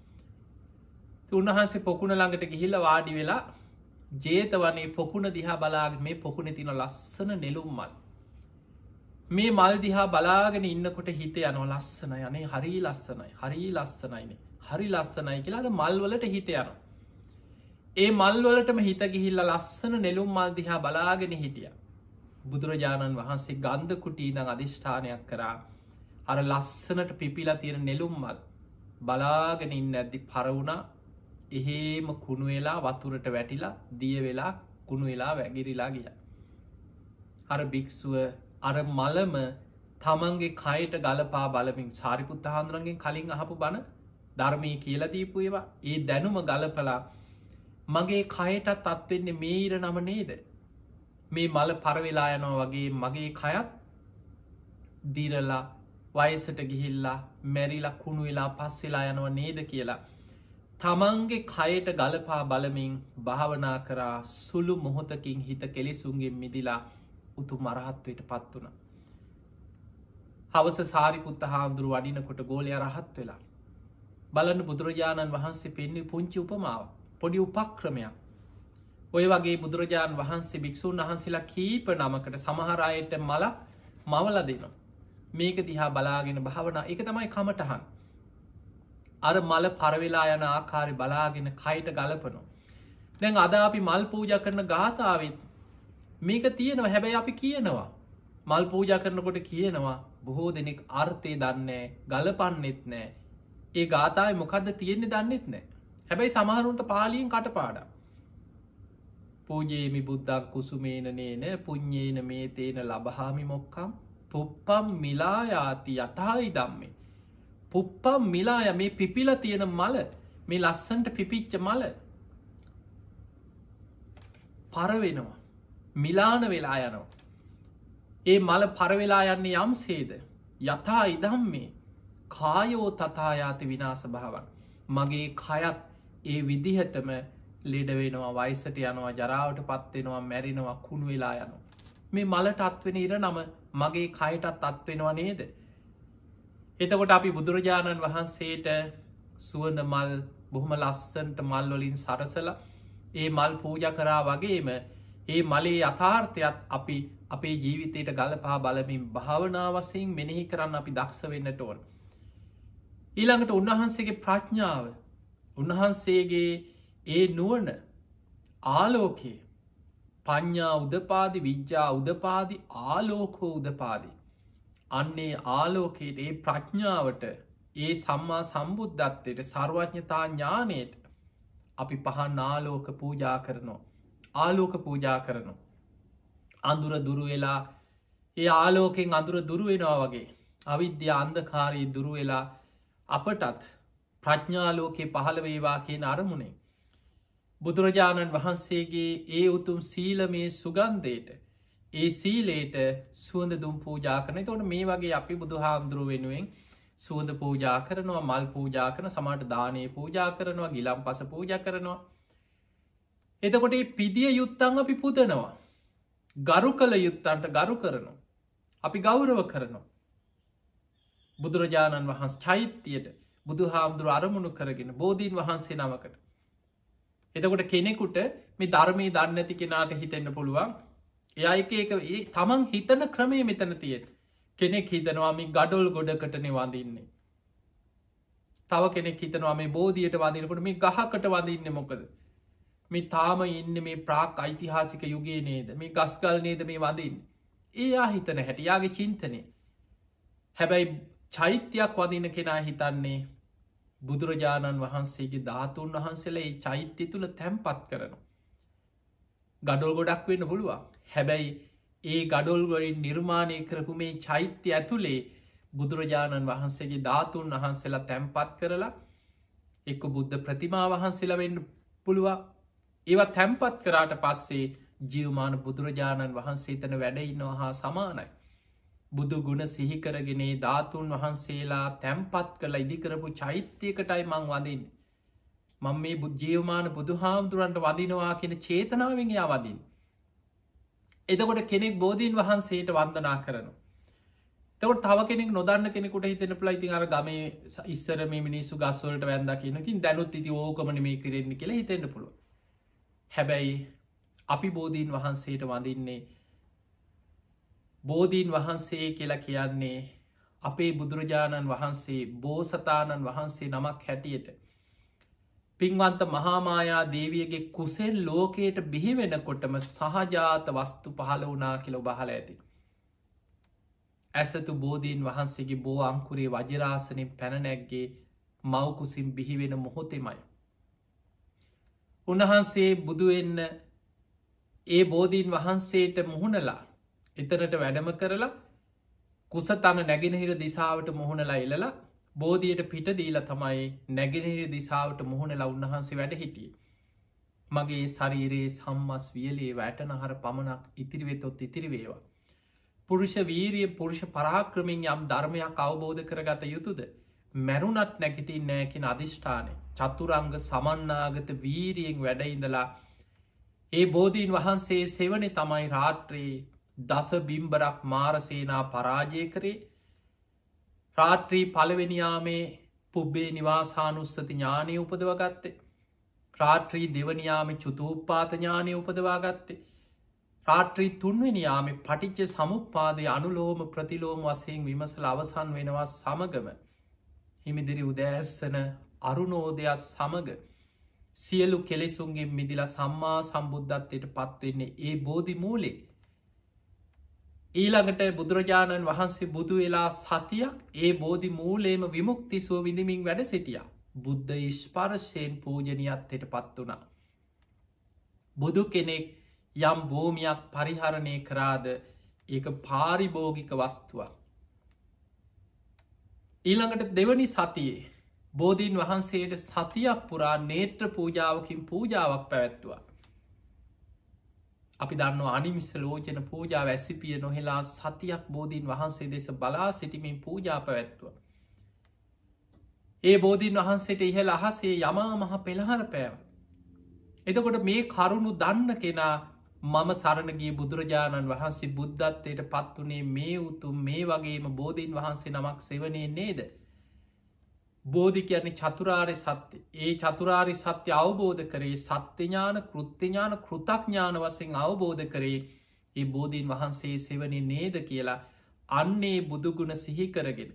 උන්වහන්සේ පොකුණ ළඟට ගිහිල්ල වාඩි වෙලා ජේතවනේ පොකුණ දිහා බලාග මේ පොකුණ තින ලස්සන නෙලුම්මල් මේ මල් දිහා බලාගෙන ඉන්නකොට හිත යනො ලස්සන යනේ හරි ලස්සනයි හරි ලස්සනයින හරි ලස්සනයි කියලාද මල්වලට හිත යන ඒ මල්වලටම හිත ගිහිල්ල ලස්සන නෙලුම් මල් දිහා බලාගෙන හිටිය බුදුරජාණන් වහන්සේ ගන්ධ කුටීද අධිෂ්ඨානයක් කරා අර ලස්සනට පිපිලා තියෙන නෙලුම් මල් බලාගෙන ඉන්න ඇද්දි පරවුණා එහෙම කුණු වෙලා වතුරට වැටිලා දිය වෙලා කුණු වෙලා වැගිරිලා ගිය අර භික්‍ෂුව අර මලම තමන්ගේ කයට ගලපා බලමින් සාරිපුත්ත හාන්දුරන්ගෙන් කලින් අහපු බණ ධර්මය කියලදීපු ඒවා ඒ දැනුම ගලපලා මගේ කයටත් තත්ත්වෙන්නේ මේර නම නේද මේ මල පරවෙලා යනවා වගේ මගේ කයත් දිරලා වයසට ගිහිල්ලා මැරිලා කුණු වෙලා පස් වෙලා යනවා නේද කියලා තමන්ගේ කයට ගලපා බලමින් භාවනා කරා සුළු මොහොතකින් හිත කෙලෙසුන්ගෙන් මිදිලා උතු මරහත්වයට පත් වුණ. හවස සාරිපුත්ත හාමුදුරු වඩිනකොට ගෝලය රහත් වෙලා. බලන්න බුදුරජාණන් වහන්සේ පෙන්න්නේ පුංචි උපමාව පොඩි උපක්‍රමයක්. ඔය වගේ බුදුරජාණන් වහන්සේ භික්‍ෂූන් වහන්සේලා කීප නමකට සමහරයට මලක් මවල දෙනවා. මේක දිහා බලාගෙන භාවනා එක තමයි කමටහන්. අර මල පරවෙලා යන ආකාරි බලාගෙන කයිට ගලපනු. දැන් අද අපි මල් පූජ කරන ගාථාවත් මේක තියෙනවා හැබැයි අපි කියනවා. මල් පූජ කරනකොට කියනවා බොහෝ දෙනෙක් අර්ථය දන්නේ ගලපන්නෙත් නෑ. ඒ ගාථාව මොකක්ද තියෙන්නේ දන්නෙත් නෑ. හැබැයි සමහරුන්ට පාලියෙන් කටපාඩ. පූජයේමි බුද්ධක් කුසුමේනනේන පුං්ඥේන මේ තේන ලබහාමි මොක්කම් පුප්පම් මිලායාති යථයි දම්මේ පුප්පම් මිලාය මේ පිපිල තියෙන මල මේ ලස්සන්ට පිපිච්ච මල පරවෙනවා මිලාන වෙලා යනවා ඒ මල පරවෙලා යන්නේ යම්සේද යථා ඉදම් මේ කායෝ තතායාති විනාස භාවන් මගේ කයත් ඒ විදිහටම ලෙඩවෙනවා වයිසට යනවා ජරාවට පත්වෙනවා මැරෙනවා කුණු වෙලා යනවා මේ මලට අත්වෙන ඉර නම මගේ කයටත් අත්වෙනවා නේද එතකොට අපි බුදුරජාණන් වහන්සේට සුවඳ මල් බොහොම ලස්සන්ට මල්වලින් සරසල ඒ මල් පූජ කරා වගේම ඒ මලේ අථාර්ථයත් අපි අපේ ජීවිතයට ගලපා බලමින් භාවනාවසයෙන් මෙනෙහි කරන්න අපි දක්ෂ වෙන්නට ඕන. ඊළඟට උන්වහන්සේගේ ප්‍රඥාව උන්වහන්සේගේ ඒ නුවන ආලෝකයේ පඤ්ඥා උදපාදි විද්‍යා උදපාදි ආලෝකෝ උදපාදී අන්නේ ආලෝකයට ඒ ප්‍රඥාවට ඒ සම්මා සම්බුද්ධත්වයට සර්වඥතා ඥානයට අපි පහන් ආලෝක පූජා කරනවා. ආලෝක පූජා කරනවා. අඳුර දුරුවෙලා ඒ ආලෝකෙන් අඳුර දුරුවෙනවා වගේ අවිද්‍ය අන්දකාරී දුරුවෙලා අපටත් ප්‍රඥාලෝකෙ පහළවේවා කියන අරමුණේ. බුදුරජාණන් වහන්සේගේ ඒ උතුම් සීලමේ සුගන්දයට ඒ සීලේට සුවඳ දුම් පූජා කරන තොට මේ වගේ අපි බුදු හාමුදුරුව වෙනුවෙන් සුවඳ පූජා කරනවා මල් පූජා කරන සමට දානය පූජා කරනවා ගිලම් පස පූජ කරනවා එතකොට පිදිය යුත්තන් අපි පුදනවා ගරු කළ යුත්තන්ට ගරු කරනවා අපි ගෞරව කරනවා බුදුරජාණන් වහන්ස චෛත්‍යයට බුදු හාමුදුරුව අරමුණු කරගෙන බෝධීන් වහන්සේ නමකට එතකොට කෙනෙකුට මේ ධර්මී දන්නඇති කෙනාට හිතෙන්න්න පුළුවන් යයික එක තමන් හිතන ක්‍රමය මෙතන තියෙත් කෙනෙක් හිතනවාම ගඩොල් ගොඩකටනේ වඳන්නේ තව කෙනෙක් හිතනවා මේ බෝධියට වදිනකට මේ ගහකට වඳන්න මොකද මේ තාම ඉන්න මේ ප්‍රාක් අයිතිහාසික යුගේ නේද මේ ගස්කල් නේද මේ වඳන්න ඒයා හිතන හැටියාගේ චින්තනය හැබැයි චෛත්‍යයක් වදින කෙනා හිතන්නේ බුදුරජාණන් වහන්සේගේ ධාතුන් වහන්සේලා ඒ චෛත්‍ය තුළ තැම්පත් කරනවා ගඩොල් ගොඩක් වෙන්න පුළුවන් හැබැයි ඒ ගඩොල්වරින් නිර්මාණය කරපු මේ චෛත්‍ය ඇතුළේ බුදුරජාණන් වහන්සේගේ ධාතුන් වහන්සේලා තැන්පත් කරලා එක්ක බුද්ධ ප්‍රතිමා වහන්සේලවෙන්න පුළුවන් ඒවා තැන්පත් කරාට පස්සේ ජියවමාන බුදුරජාණන් වහන්සේ තන වැඩඉන්නවා හා සමානයි. බුදු ගුණ සිහිකරගෙනේ ධාතුන් වහන්සේලා තැම්පත් කළ ඉදිකරපු චෛත්‍යයකටයි මං වදින්. මං මේ බුද්ජියවමාන බුදු හාමුදුරන්ට වදිනවා කියෙන චේතනාවෙන් යා වදින්. එතකොට කෙනෙක් බෝධීන් වහන්සේට වන්දනා කරනු. තවට තව කෙනෙක් නොදන්න කෙනෙකුට හිතෙන පලයිති අර ගම ඉස්සර මේ මිනිස්සු ගස්වලට වැද කියනකින් දැනුත් ඉති ඕකමන මේ කරෙන්න කෙළ හිතෙන්න පුළුව. හැබැයි අපි බෝධීන් වහන්සේට වඳන්නේ බෝධීන් වහන්සේ කියලා කියන්නේ අපේ බුදුරජාණන් වහන්සේ බෝසතාණන් වහන්සේ නමක් හැටියට පින්වන්ත මහාමායා දේවියගේ කුසෙන් ලෝකයට බිහිවෙනකොටම සහජාත වස්තු පහළ වනා කියලො බහල ඇති. ඇසතු බෝධීන් වහන්සේගේ බෝ අංකුරේ වජරාසනින් පැනනැක්ගේ මවකුසින් බිහිවෙන මොහොතෙමයි. උන්වහන්සේ බුදුවෙන්න ඒ බෝධීන් වහන්සේට මුහුණලා එතනට වැඩම කරලා කුස තන නැගෙනහිර දිසාාවට මුහුණලා එලලා බෝධියයට පිට දීලා තමයි නැගෙනහිර දිසාාවට මුහුණලා උන්වහන්සේ වැඩ හිටිය. මගේ ශරීරයේ සම්මස් වියලේ වැටනහර පමණක් ඉතිරිවෙතොත් ඉතිරිවේවා. පුරුෂ වීරිය පුරුෂ පරාක්‍රමින් යම් ධර්මයක් අවබෝධ කරගත යුතුද. මැරුණත් නැගිටින් නෑකින් අධිෂ්ඨානය චතුරංග සමන්නාගත වීරියෙන් වැඩඉඳලා ඒ බෝධීන් වහන්සේ සෙවනි තමයි රාත්‍රයේ දස බිම්බරක් මාරසේනා පරාජය කරේ රාත්‍රී පළවෙනියාමේ පුබ්බේ නිවාසානුස්සති ඥානය උපදවගත්තේ. රාත්‍රී දෙවනියාම චුතූපාතඥානය උපදවාගත්තේ. රාත්‍රී තුන්වෙනියාම පටිච්ච සමුපාදය අනුලෝම ප්‍රතිලෝම වසයෙන් විමසල අවසන් වෙනවා සමගම. හිමිදිරි උදෑස්සන අරුණෝදයක් සමඟ සියලු කෙලෙසුන්ගේ මිදිලා සම්මා සම්බුද්ධත්වයට පත්වවෙන්නේ ඒ බෝධි මූලේ ඊළඟට බුදුරජාණන් වහන්සේ බුදු වෙලා සතියක් ඒ බෝධි මූලේම විමුක්ති සුව විඳමින් වැඩ සිටිය. බුද්ධ ඉශ්පර්ශයෙන් පූජනයත්තයට පත් වනා. බුදු කෙනෙක් යම් භූමයක් පරිහරණය කරාද ඒ පාරිභෝගික වස්තුවක්. ඊළඟට දෙවනි සතියේ බෝධීන් වහන්සේට සතියක් පුරා නේත්‍ර පූජාවකින් පූජාවක් පැවැත්තුවා. අපි දන්න අනිමිස ලෝජන පූජා වැසිපිය නොහෙලා සතියක් බෝධීන් වහන්සේ දෙස බලා සිටිමින් පූජා පැවැත්ව. ඒ බෝධීන් වහන්සේට ඉහළ අහසේ යමා මහ පෙළහර පෑව. එතකොට මේ කරුණු දන්න කෙනා මම සරණගේ බුදුරජාණන් වහන්සේ බුද්ධත්වයට පත්වනේ මේ උතුම් මේ වගේම බෝධීන් වහන්සේ නමක් සෙවනය නේද. බෝධි කියන්නේ චතුරාරය සත්‍ය ඒ චතුරාරි සත්‍ය අවබෝධ කරේ සත්‍යඥාන කෘත්‍යඥාන කෘතඥාන වසෙන් අවබෝධ කරේ ඒ බෝධීන් වහන්සේ සෙවනි නේද කියලා අන්නේ බුදුගුණ සිහිකරගෙන.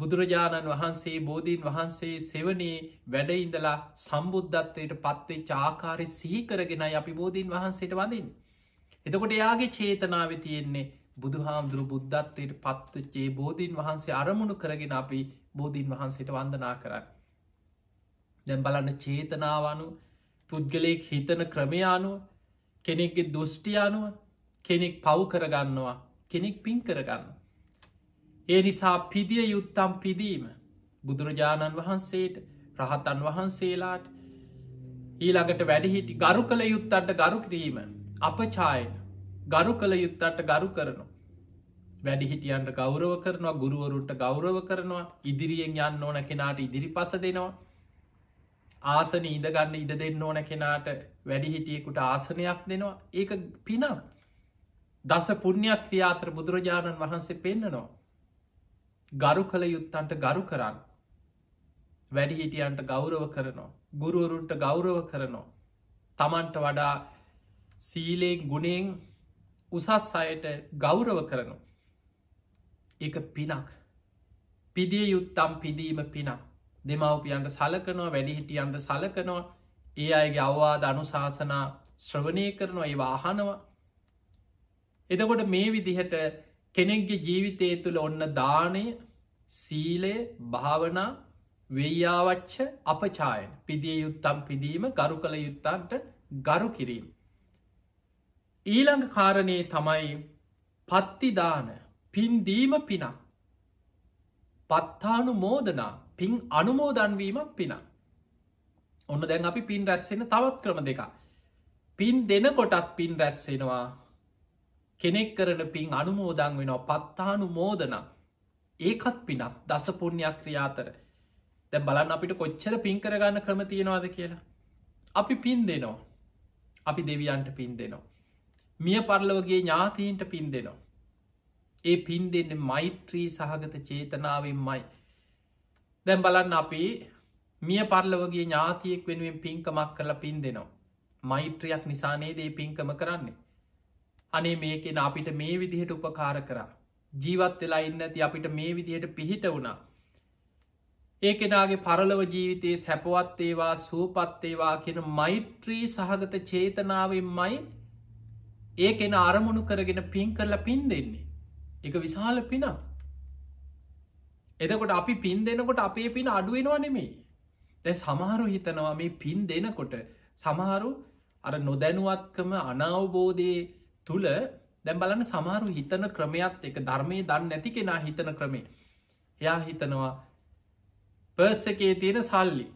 බුදුරජාණන් වහන්සේ බෝධීන් වහන්සේ සෙවනේ වැඩඉඳලා සම්බුද්ධත්වයට පත්වේ චාකාරය සිහිකරගෙන අපි බෝධීන් වහන්සේට වඳින්. එතකොට එයාගේ චේතනාව තියෙන්නේ බුදුහාමුදුරු බුද්ධත්වයට පත්වච්චේ බෝධීන් වහන්සේ අරමුණු කරගෙන අපි බෝධීන් වහන්සේට වන්දනා කරන්න. දැම් බලන්න චේතනාවනු පුද්ගලයෙක් හිතන ක්‍රමයානුව කෙනෙක්ගේ දෘෂ්ටියනුව කෙනෙක් පව් කරගන්නවා කෙනෙක් පින් කරගන්න. ඒ නිසා පිදිය යුත්තම් පිදීම බුදුරජාණන් වහන්සේට රහතන් වහන්සේලාට ඊළඟට වැඩිහිටි ගරු කළ යුත්තන්ට ගරු කිරීම අපචායන ගරු කළ යුත්තට ගරු කරනු. වැඩිහිටියන්ට ගෞරව කරනවා ගුරුවරුන්ට ගෞරව කරනවා ඉදිරියෙන් යන්න ඕන කෙනාට ඉදිරි පස දෙනවා ආසන ඉදගන්න ඉඩ දෙන්න ඕන කෙනාට වැඩිහිටියෙකුට ආසනයක් දෙනවා ඒක පිනම් දස පුුණ්‍යයක් ක්‍රියාත්‍ර බුදුරජාණන් වහන්සේ පෙන්න්නනවා ගරු කළ යුත්තන්ට ගරු කරන්න වැඩිහිටියන්ට ගෞරව කරනවා ගුරුවරුන්ට ගෞරව කරනවා තමන්ට වඩා සීලයෙන් ගුණෙන් උසස් අයට ගෞරව කරනවා එක පිනක් පිදිය යුත්තම් පිදීම පිනක් දෙමවපියන්ට සලකනවා වැඩිහිටියන්ට සලකනවා ඒ අයගේ අවවාද අනුශාසනා ශ්‍රවණය කරනවා ඒ වාහනවා එතකොට මේ විදිහට කෙනෙක්ගේ ජීවිතය තුළ ඔන්න දානය සීලය භාවනා වෙයාවච්ච අපචායන පිදිය යුත්තම් පිදීම ගරු කළ යුත්තන්ට ගරු කිරීම. ඊළඟ කාරණයේ තමයි පත්තිදාන පින්දීම පිනක් පත්තානු මෝදනා පින් අනුමෝදන්වීමක් පිනක් ඔන්න දැන් අපි පින් රැස්සෙන තවත් ක්‍රම දෙක පින් දෙන කොටත් පින් රැස්සෙනවා කෙනෙක් කරන පින් අනුමෝදන් වෙනවා පත්තානු මෝදන ඒකත් පිනක් දසපුුණ්‍යයක් ක්‍රියාතර දැ බලන්න අපිට කොච්චර පින් කරගන්න ක්‍රම තියෙනවාද කියලා අපි පින් දෙනවා අපි දෙවියන්ට පින් දෙනවා මිය පරලවගේ ඥාතීන්ට පින් දෙනවා ඒ පින් දෙන්න මෛත්‍රී සහගත චේතනාවෙන් මයි. දැම් බලන්න අපි මිය පරලවගේ ඥාතියෙක් වෙනුවෙන් පින්කමක් කරලා පින් දෙනවා. මෛත්‍රයක් නිසානේ දේ පින්කම කරන්නේ. අනේ මේකෙන අපිට මේ විදිහට උපකාර කරා. ජීවත් වෙලා ඉන්න ඇති අපිට මේ විදිහට පිහිට වුණා. ඒකෙනගේ පරලව ජීවිතයේ සැපවත්තේවා සූපත්තේවා කියෙන මෛත්‍රී සහගත චේතනාවෙන් මයි ඒකෙන අරමුණු කරගෙන පින් කරලා පින් දෙන්නේ. එක විශාල පිනම් එදකොට අපි පින් දෙනකොට අපේ පින අඩුවෙනවා නෙමේ තැ සමහරු හිතනවා මේ පින් දෙනකොට සමහරු අර නොදැනුවත්කම අනවබෝධය තුළ දැම් බලන්න සමහරු හිතන ක්‍රමයක්ත් එක ධර්මය දන්න නැති කෙනා හිතන ක්‍රමේ එයා හිතනවා පර්ස එකේ තියෙන සල්ලි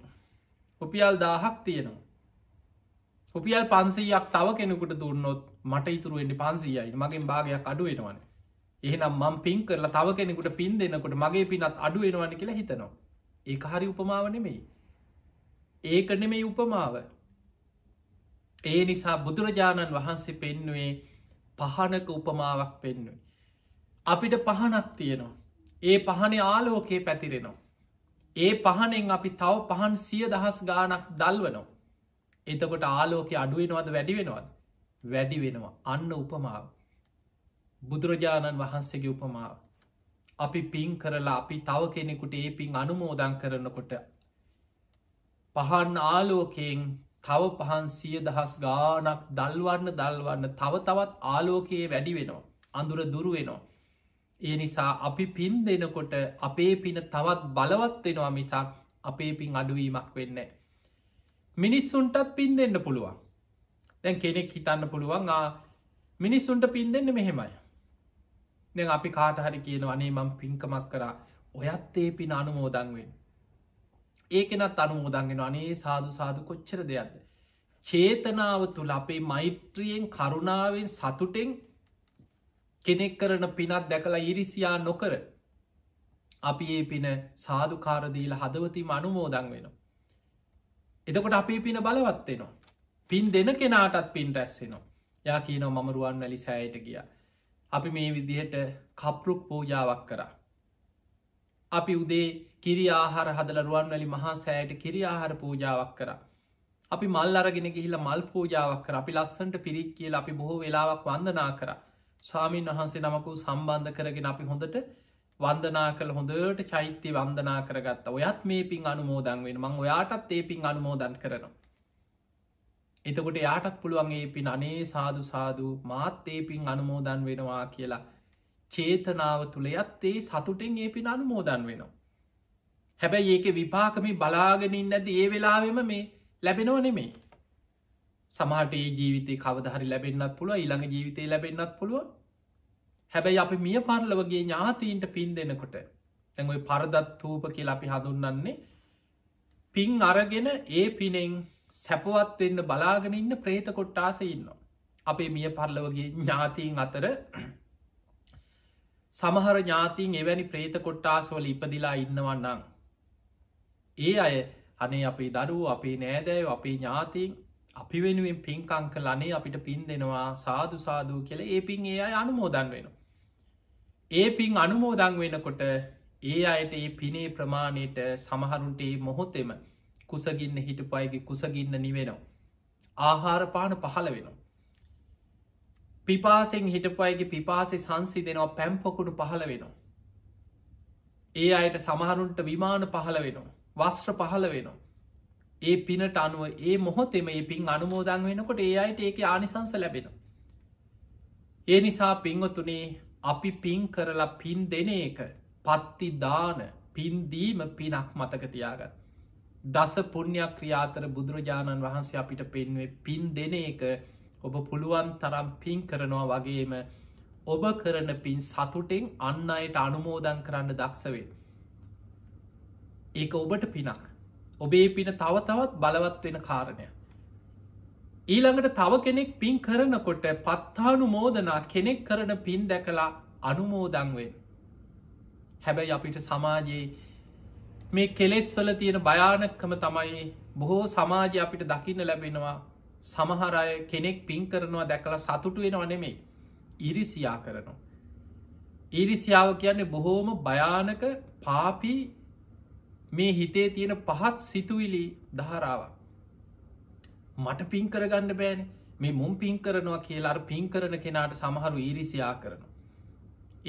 රුපියල් දාහක් තියෙනවා රුපියල් පන්සීයක් තව කෙනෙකුට දුන්නොත් මට ඉතුරුවෙන්ට පන්සීයයි මගින් භාගයක් අඩුවෙනවන්නේ එහෙනම් මං පින් කරලා තව කෙනෙකුට පින් දෙනකොට මගේ පිනත් අඩුවෙනවන කියලා හිතනවා. ඒ හරි උපමාව නෙමෙයි. ඒක නෙමෙයි උපමාව. ඒ නිසා බුදුරජාණන් වහන්සේ පෙන්නුවේ පහනක උපමාවක් පෙන්නුයි. අපිට පහනක් තියෙනවා. ඒ පහනේ ආලෝකයේ පැතිරෙනවා. ඒ පහනෙන් අපි තව පහන් සිය දහස් ගානක් දල්වනවා. එතකොට ආලෝකෙ අඩුවෙනවද වැඩි වෙනවද. වැඩි වෙනවා අන්න උපමාව. බුදුරජාණන් වහන්සේගේ උපමාව. අපි පින් කරලා අපි තව කෙනෙකුට ඒ පින් අනුමෝදන් කරනකොට පහන් ආලෝකයෙන් තව පහන් සිය දහස් ගානක් දල්වන්න දල්වන්න තව තවත් ආලෝකයේ වැඩි වෙනවා. අඳුර දුරුවෙනවා. ඒ නිසා අපි පින් දෙනකොට අපේ පින තවත් බලවත් වෙනවා මිසක් අපේ පින් අඩුවීමක් වෙන්න. මිනිස්සුන්ටත් පින් දෙන්න පුළුවන්. දැන් කෙනෙක් හිතන්න පුළුවන් මිනිස්සුන්ට පින් දෙන්න මෙහෙමයි. දැ අපි කාටහරි කියන අනේ මං පින්කමක් කරා ඔයත් ඒ පින අනුමෝදංවෙන් ඒකෙනත් අනුමෝදන්ගෙන අනේ සාදු සාදු කොච්චර දෙයක්ද චේතනාව තුළ අපේ මෛත්‍රියෙන් කරුණාවෙන් සතුටෙන් කෙනෙක් කරන පිනත් දැකලා ඉරිසියා නොකර අපි ඒ පින සාධකාරදීල හදවතිම අනුමෝදං වෙනවා එදකොට අපේ පින බලවත්වෙනවා පින් දෙන කෙනාටත් පින් රැස්වෙනවා යා කියනෝ මමරුවන් වැලි සෑයට ගියා අපි මේ විදිහට කප්රුක් පූජාවක් කරා. අපි උදේ කිරි ආහාර හදලරුවන් වැලි මහා සෑයට කිරි ආහාර පූජාවක් කරා. අපි මල් අරගෙන ගිහිල මල් පූජාවක් කර අපි ලස්සන්ට පිරිත් කියල අපි බොහෝ වෙලාවක් වන්දනා කර ස්වාමීන් වහන්සේ නමකු සම්බන්ධ කරගෙන අපි හොඳට වන්දනා කළ හොඳට චෛත්‍ය වන්දනා කරගත්ත ඔයත් මේ පින් අනුමෝදන් වෙන මං ඔයාටත් ඒ පින් අනුමෝදන් කරනවා එතකොට යාටත් පුළුවන් ඒ පින් අනේ සාදු සාදු මාත් ඒ පින් අනුමෝදන් වෙනවා කියලා චේතනාව තුළයත් ඒ සතුටෙන් ඒ පින් අනුමෝදන් වෙනවා. හැබැයි ඒක විපාකම බලාගෙනින් නැද ඒ වෙලාවෙම මේ ලැබෙනව නෙමේ. සමහට ඒ ජීවිතය කවදහරි ලැබෙන්න්නත් පුළුව ඊළඟ ජීවිතය ලැබෙන්න්නත් පුළුව හැබැයි අපි මිය පරලවගේ ඥාතීන්ට පින් දෙනකොට තැඟයි පරදත් තූප කියලා අපි හඳුන්නන්නේ පින් අරගෙන ඒ පිනෙෙන් සැපවත් වෙන්න බලාගෙන ඉන්න ප්‍රේත කොට්ටාස ඉන්නවා. අපේ මිය පරලවගේ ඥාතීන් අතර සමහර ඥාතිීන් එවැනි ප්‍රේත කොට්ටාස්වල ඉපදිලා ඉන්නවන්නම්. ඒ අය අනේ අපේ දරුව අපේ නෑදෑය අපේ ඥාතීන් අපි වෙනුවෙන් පින්කංක ලනේ අපිට පින් දෙනවා සාදු සාදූ කියල ඒ පින් ඒ අය අනුමෝදන් වෙන. ඒ පින් අනුමෝදං වෙනකොට ඒ අයට ඒ පිනේ ප්‍රමාණයට සමහරුන්ට මොහොතෙම කුසගින්න හිටපු අයගේ කුසගින්න නිවෙනවා. ආහාරපාන පහළ වෙනවා. පිපාසෙන් හිටපයගේ පිපාසේ සංසි දෙනවා පැම්පොකුණු පහළ වෙනවා. ඒ අයට සමහරුන්ට විමාන පහළ වෙනවා. වස්ත්‍ර පහළ වෙනවා. ඒ පිනට අනුව ඒ මොහොතෙම ඒ පින් අනුමෝදන් වෙනකොට ඒ අයට ඒක ආනිසංස ලැබෙන. ඒ නිසා පිංවතුනේ අපි පින් කරලා පින් දෙන එක පත්ති දාන පින්දීම පිනක් මතක තියාගන්න. දස පුුණ්‍යයක් ක්‍රියාතර බුදුරජාණන් වහන්සේ අපිට පෙන්වේ පින් දෙන එක ඔබ පුළුවන් තරම් පින් කරනවා වගේම ඔබ කරන පින් සතුටෙන් අන්න අයට අනුමෝදන් කරන්න දක්සවේ. ඒක ඔබට පිනක් ඔබේ පින තව තවත් බලවත් වෙන කාරණය. ඊළඟට තව කෙනෙක් පින් කරනකොට පත්තානු මෝදනා කෙනෙක් කරන පින් දැකලා අනුමෝදන්වෙන්. හැබැයි අපිට සමාජයේ මේ කෙලෙස්වල තියෙන භයානක්කම තමයි බොහෝ සමාජ අපිට දකින්න ලැබෙනවා සමහරය කෙනෙක් පින් කරනවා දැකලා සතුටු වෙන අනෙමේ ඉරිසියා කරනවා. ඉරිසියාව කියන්නේ බොහෝම භයානක පාපී මේ හිතේ තියෙන පහත් සිතුවිලි දහරාවක්. මට පින් කරගන්න බෑන මේ මුම් පින් කරනවා කියලා අර පින් කරන කෙනාට සමහරු ඉරිසියා කරනවා.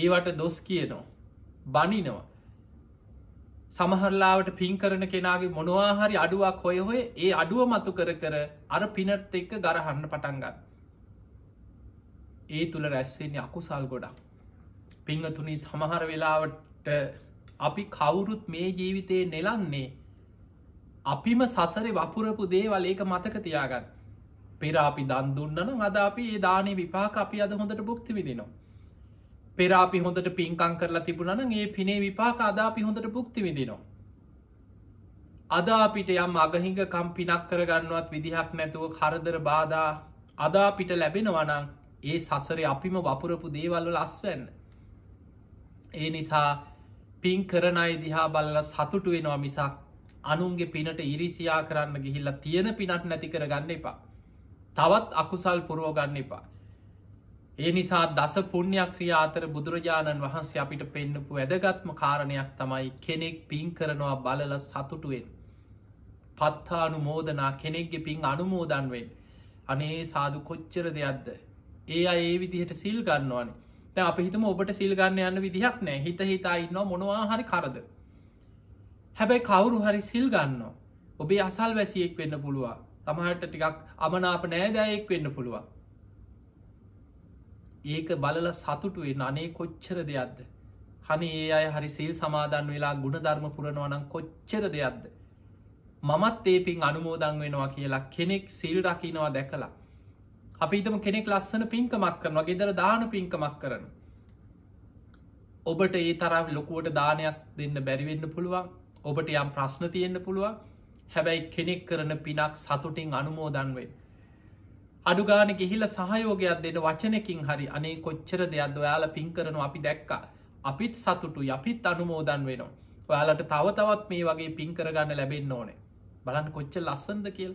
ඒවට දොස් කියනවා. බනිනවා. සමහරලාවට පින් කරන කෙනාගේ මොනවාහරි අඩුවක් හොය හොය ඒ අඩුව මතු කර කර අර පිනත් එක්ක ගරහන්න පටන්ගන්න. ඒ තුළ රැස්වෙන්නේ අකුසල් ගොඩක්. පිංහතුනි සමහර වෙලාවට අපි කවුරුත් මේ ජීවිතයේ නෙලන්නේ අපිම සසර වපුරපු දේවල් ඒක මතක තියාගන්න පෙර අපි දන්දුන්නන අද අපි ඒ දානය විපාක අපි අද හොඳට බුක්ති විදිනවා පෙරාපි හොඳට පින්කං කරලා තිබුණන ඒ පිනේ විපාක අදාපි හොඳට පුක්ති විදිනවා. අදාපිට යම් අගහිංගකම් පිනක් කරගන්නවත් විදිහක් නැතුව කරදර බාධා අදාපිට ලැබෙනවනං ඒ සසර අපිම වපුරපු දේවල්ල ලස්වන්න. ඒ නිසා පින් කරනයි දිහා බල්ල සතුටු වෙනවා මිසක් අනුන්ගේ පිනට ඉරිසියා කරන්න ගිහිල්ලා තියෙන පිනක් නැති කරගන්න එපා. තවත් අකුසල් පුරෝගන්න එපා. ඒ නිසා දස පුුණ්‍යයක් ක්‍රියාතර බුදුරජාණන් වහන්සේ අපිට පෙන්නපු වැදගත්ම කාරණයක් තමයි කෙනෙක් පින් කරනවා බලල සතුටුවෙන්. පත්තානු මෝදනා කෙනෙක්ගෙ පින් අනුමෝදන්වෙන් අනේ සාදු කොච්චර දෙයක්ද. ඒ අඒ විදිහට සිල් ගන්නවාන තැ අප හිතම ඔබට සිල්ගන්න යන්න විදිහක් නෑ හිත හිතා ඉන්න මොනවා හරි කරද. හැබැයි කවුරු හරි සිල් ගන්න. ඔබේ අසල් වැසියෙක් වෙන්න පුළුවන් තමහට ටිකක් අමනාප නෑදෑයෙක් වෙන්න පුළුවන් ඒක බලල සතුටුවෙන් අනේ කොච්චර දෙයක්ද හනි ඒ අය හරි සේල් සමාධන් වෙලා ගුණ ධර්ම පුරණවනම් කොච්චර දෙයක්ද මමත් ඒපින් අනුමෝදං වෙනවා කියලා කෙනෙක් සිල් රකිනවා දැකලා අපි ඉතම කෙනෙක් ලස්සන පින්කමක් කරනවා ගෙදර දාන පින්කමක් කරන ඔබට ඒ තරම් ලොකුවට දානයක් දෙන්න බැරිවෙන්න පුළුවන් ඔබට යම් ප්‍රශ්න තියෙන්න්න පුළුවන් හැබැයි කෙනෙක් කරන පිනක් සතුටින් අනුමෝදන්වෙන් අඩුගාන ගෙහිල සහයෝගයක් දෙන වචනකින් හරි අනේ කොච්චර දෙයක් ඔයාල පින් කරනු අපි දැක්කා අපිත් සතුටු යපිත් අනුමෝදන් වෙනවා ඔයාලට තව තවත් මේ වගේ පින් කරගන්න ලැබෙන්න ඕනේ බලන් කොච්ච ලස්සන්ද කියල්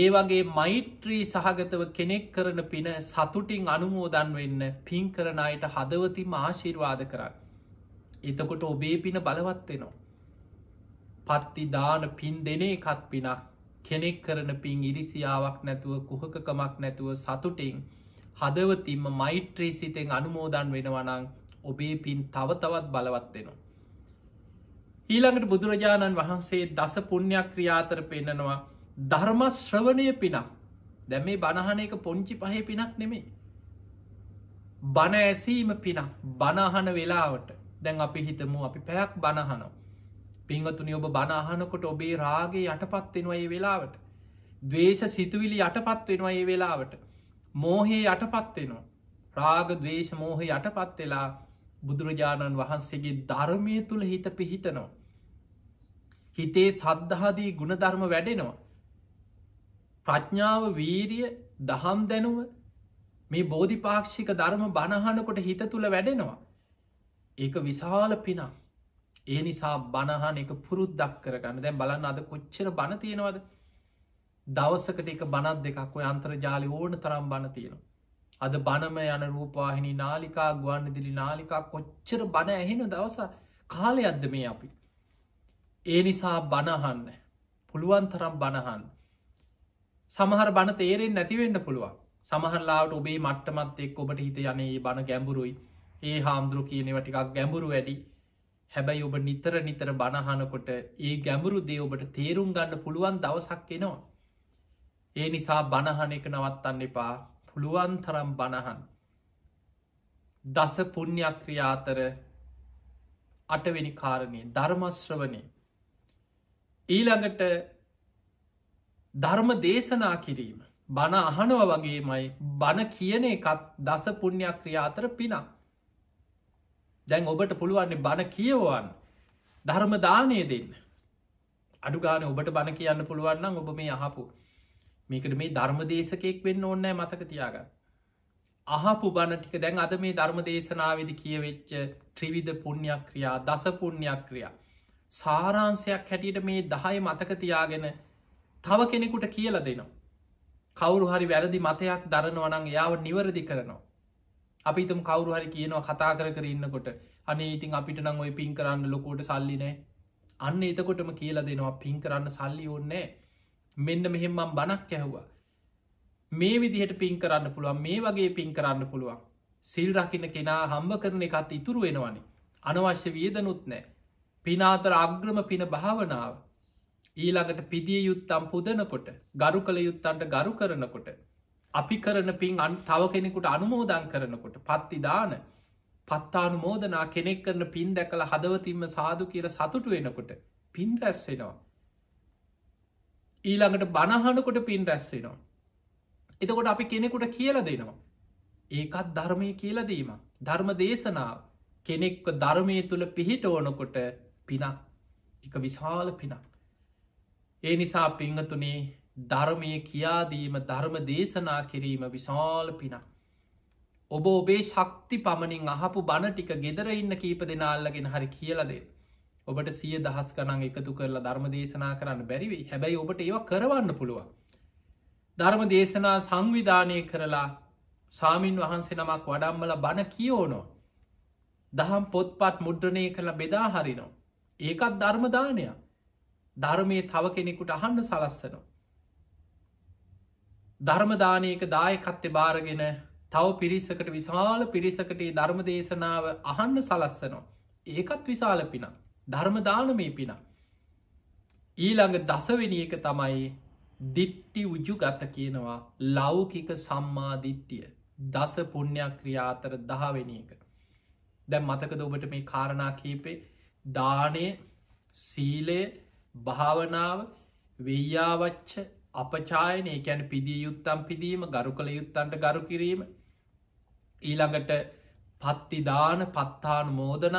ඒ වගේ මෛත්‍රී සහගතව කෙනෙක් කරන පින සතුටින් අනුමෝදන් වෙන්න පින් කරන අයට හදවතිම ආශිර්වාද කරන්න එතකොට ඔබේ පින බලවත්වෙනවා. පත්ති දාන පින් දෙනේ කත් පිනක් කෙනෙක් කරන පින් ඉරිසියාවක් නැතුව කුහකකමක් නැතුව සතුටින් හදවතින්ම මෛත්‍රී සිතෙන් අනුමෝදන් වෙනවනං ඔබේ පින් තවතවත් බලවත්වෙනවා. ඊළඟට බුදුරජාණන් වහන්සේ දස පුුණ්‍යයක් ක්‍රියාතර පෙන්නනවා ධර්ම ශ්‍රවණය පිනක් දැම මේ බණහනක පොංචි පහේ පිනක් නෙමේ. බණ ඇසීම පිනක් බණහන වෙලාවට දැන් අපි හිතමු අපි පැයක් බණහනෝ පිංහතුනි ඔබ බනාහනකොට ඔබේ රාගේ යටපත්වෙනවා ඒ වෙලාවට දවේශ සිතුවිලි යටපත්වෙනවා ඒ වෙලාවට මෝහේ යටපත්වෙනවා රාග දවේශ මෝහ යටපත් වෙලා බුදුරජාණන් වහන්සේගේ ධර්මය තුළ හිත පිහිටනවා හිතේ සද්ධහදී ගුණධර්ම වැඩෙනවා ප්‍රඥාව වීරිය දහම් දැනුව මේ බෝධිපාක්ෂික ධර්ම බණහනකොට හිත තුළ වැඩෙනවා ඒක විශාල පිනම් ඒ නිසා බණහන එක පුරුද්දක් කරගන්න දැ බලන්න අද කොච්චර බණ තියෙනවද දවසකට එක බනත් දෙකක් ඔය අන්තර්ජාලි ඕන තරම් බණ තියෙනවා. අද බණම යන රූපවාහිනි නාලිකා ගුවන්න දිලි නාලිකා කොච්චර බණ ඇහෙන දවස කාලය අද්ද මේ අපි. ඒ නිසා බණහන්න පුළුවන් තරම් බණහන්න. සමහර බණ තේරෙන් නැතිවෙන්න පුළුවන් සමහරලාට ඔබේ මට්ටමත් එක් ඔබට හිත යනේ බණ ගැඹුරුයි ඒ හාමුදුරු කියනෙවටිකක් ගැඹුරු වැඩි හැබැයි ඔබ නිතර නිතර බණහනකොට ඒ ගැඹුරු දේ ඔබට තේරුම් ගන්න පුළුවන් දවසක් එනවා. ඒ නිසා බණහන එක නවත්තන්න එපා පුළුවන් තරම් බණහන්. දස පුුණ්්‍යක්‍රියාතර අටවෙනි කාරණය ධර්මශ්‍රවනය ඊළඟට ධර්ම දේශනා කිරීම බණ අහනව වගේමයි බණ කියන එකත් දස පුුණ්‍යක්‍රියාතර පිනක් දැන් ඔබට පුළුවන්නේ බණ කියවවන් ධර්ම දානය දෙන්න අඩු ගාන ඔබට බණ කියන්න පුළුවන්නම් ඔබ මේ අහපු මේකට මේ ධර්ම දේශකයෙක් වෙන්න ඕන්නෑ මතක තියාගන්න අහපු බණ ටික දැන් අද මේ ධර්ම දේශනාවද කියවෙච්ච ත්‍රිවිධ පුුණ්‍යයක් ක්‍රියා දස පුුණ්‍යයක් ක්‍රියා සාරාන්සයක් හැටියට මේ දහය මතක තියාගෙන තව කෙනෙකුට කියල දෙනවා කවුරු හරි වැරදි මතයක් දරනවනං යාව නිවරදි කරනවා අපි තුම කවරු හරි කියනවා කතා කර කර ඉන්නකොට අනේ ඉතින් අපිට නං ඔය පින් කරන්න ලොකෝට සල්ලි නෑ අන්න එතකොටම කියලා දෙනවා පින් කරන්න සල්ලි ඕන්නෑ මෙන්න මෙහෙම්මම් බනක් කැහවා මේ විදිහට පින් කරන්න පුළුවන් මේ වගේ පින් කරන්න පුළුවන් සිල් රකින්න කෙනා හම්බ කරන එකත් ඉතුරු වෙනවානේ අනවශ්‍ය වියදනුත් නෑ පිනාතර අග්‍රම පින භාවනාව ඊළඟට පිදිය යුත්තම් පුදනකොට ගරු කළ යුත්තන්ට ගරු කරනකොට අපි කරන පින් අන් තව කෙනෙකුට අනුමෝදන් කරනකොට පත්තිදාන පත්තානු මෝදනා කෙනෙක් කරන පින් දැකළ හදවතින්ම සාදු කියල සතුටු වෙනකොට පින් රැස් වෙනවා. ඊළඟට බණහනකොට පින් රැස් වෙනවා. එතකොට අපි කෙනෙකුට කියල දෙනවා. ඒකත් ධර්මය කියලදීම ධර්ම දේශනාව කෙනෙක්ව ධර්මය තුළ පිහිට ඕනකොට පිනක් එක විශාල පිනක්. ඒ නිසා පිංහතුනේ ධර්මය කියාදීම ධර්ම දේශනා කිරීම විශාල පිනක්. ඔබ ඔබේ ශක්ති පමණින් අහපු බණ ටික ගෙදර ඉන්න කීප දෙනාල්ලගෙන හරි කියලදේ. ඔබට සිය දහස් කනං එකතු කරලා ධර්ම දේශනා කරන්න බැරිවේ හැබැයි ඔබට ඒව කරවන්න පුළුවන්. ධර්ම දේශනා සංවිධානය කරලා සාමීන් වහන්සේ නමක් වඩම්මල බණ කියෝනෝ. දහම් පොත්පත් මුද්‍රණය කළ බෙදා හරිනෝ. ඒකත් ධර්මදානයක්. ධර්මය තව කෙනෙකුට අහන්න සලස්සනවා. ධර්මදානයක දායකත්්‍ය භාරගෙන තව පිරිසකට විශාල පිරිසකට ධර්ම දේශනාව අහන්න සලස්සනවා. ඒකත් විශාල පින ධර්මදානමේ පින. ඊළඟ දසවෙනියක තමයි දිට්ටි උජු ගත කියනවා ලෞකික සම්මාධිට්ටිය දස පුුණ්‍යයක් ක්‍රියාතර දහවෙනියක. දැම් මතකද ඔබට මේ කාරණා කීපේ දානය සීලය භාවනාව වෙයාවච්ච අපචායනය කැන පිදිය යුත්තම් පිදීම ගරු කළ යුත්තන්ට ගරු කිරීම ඊළඟට පත්තිදාන පත්තාන මෝදන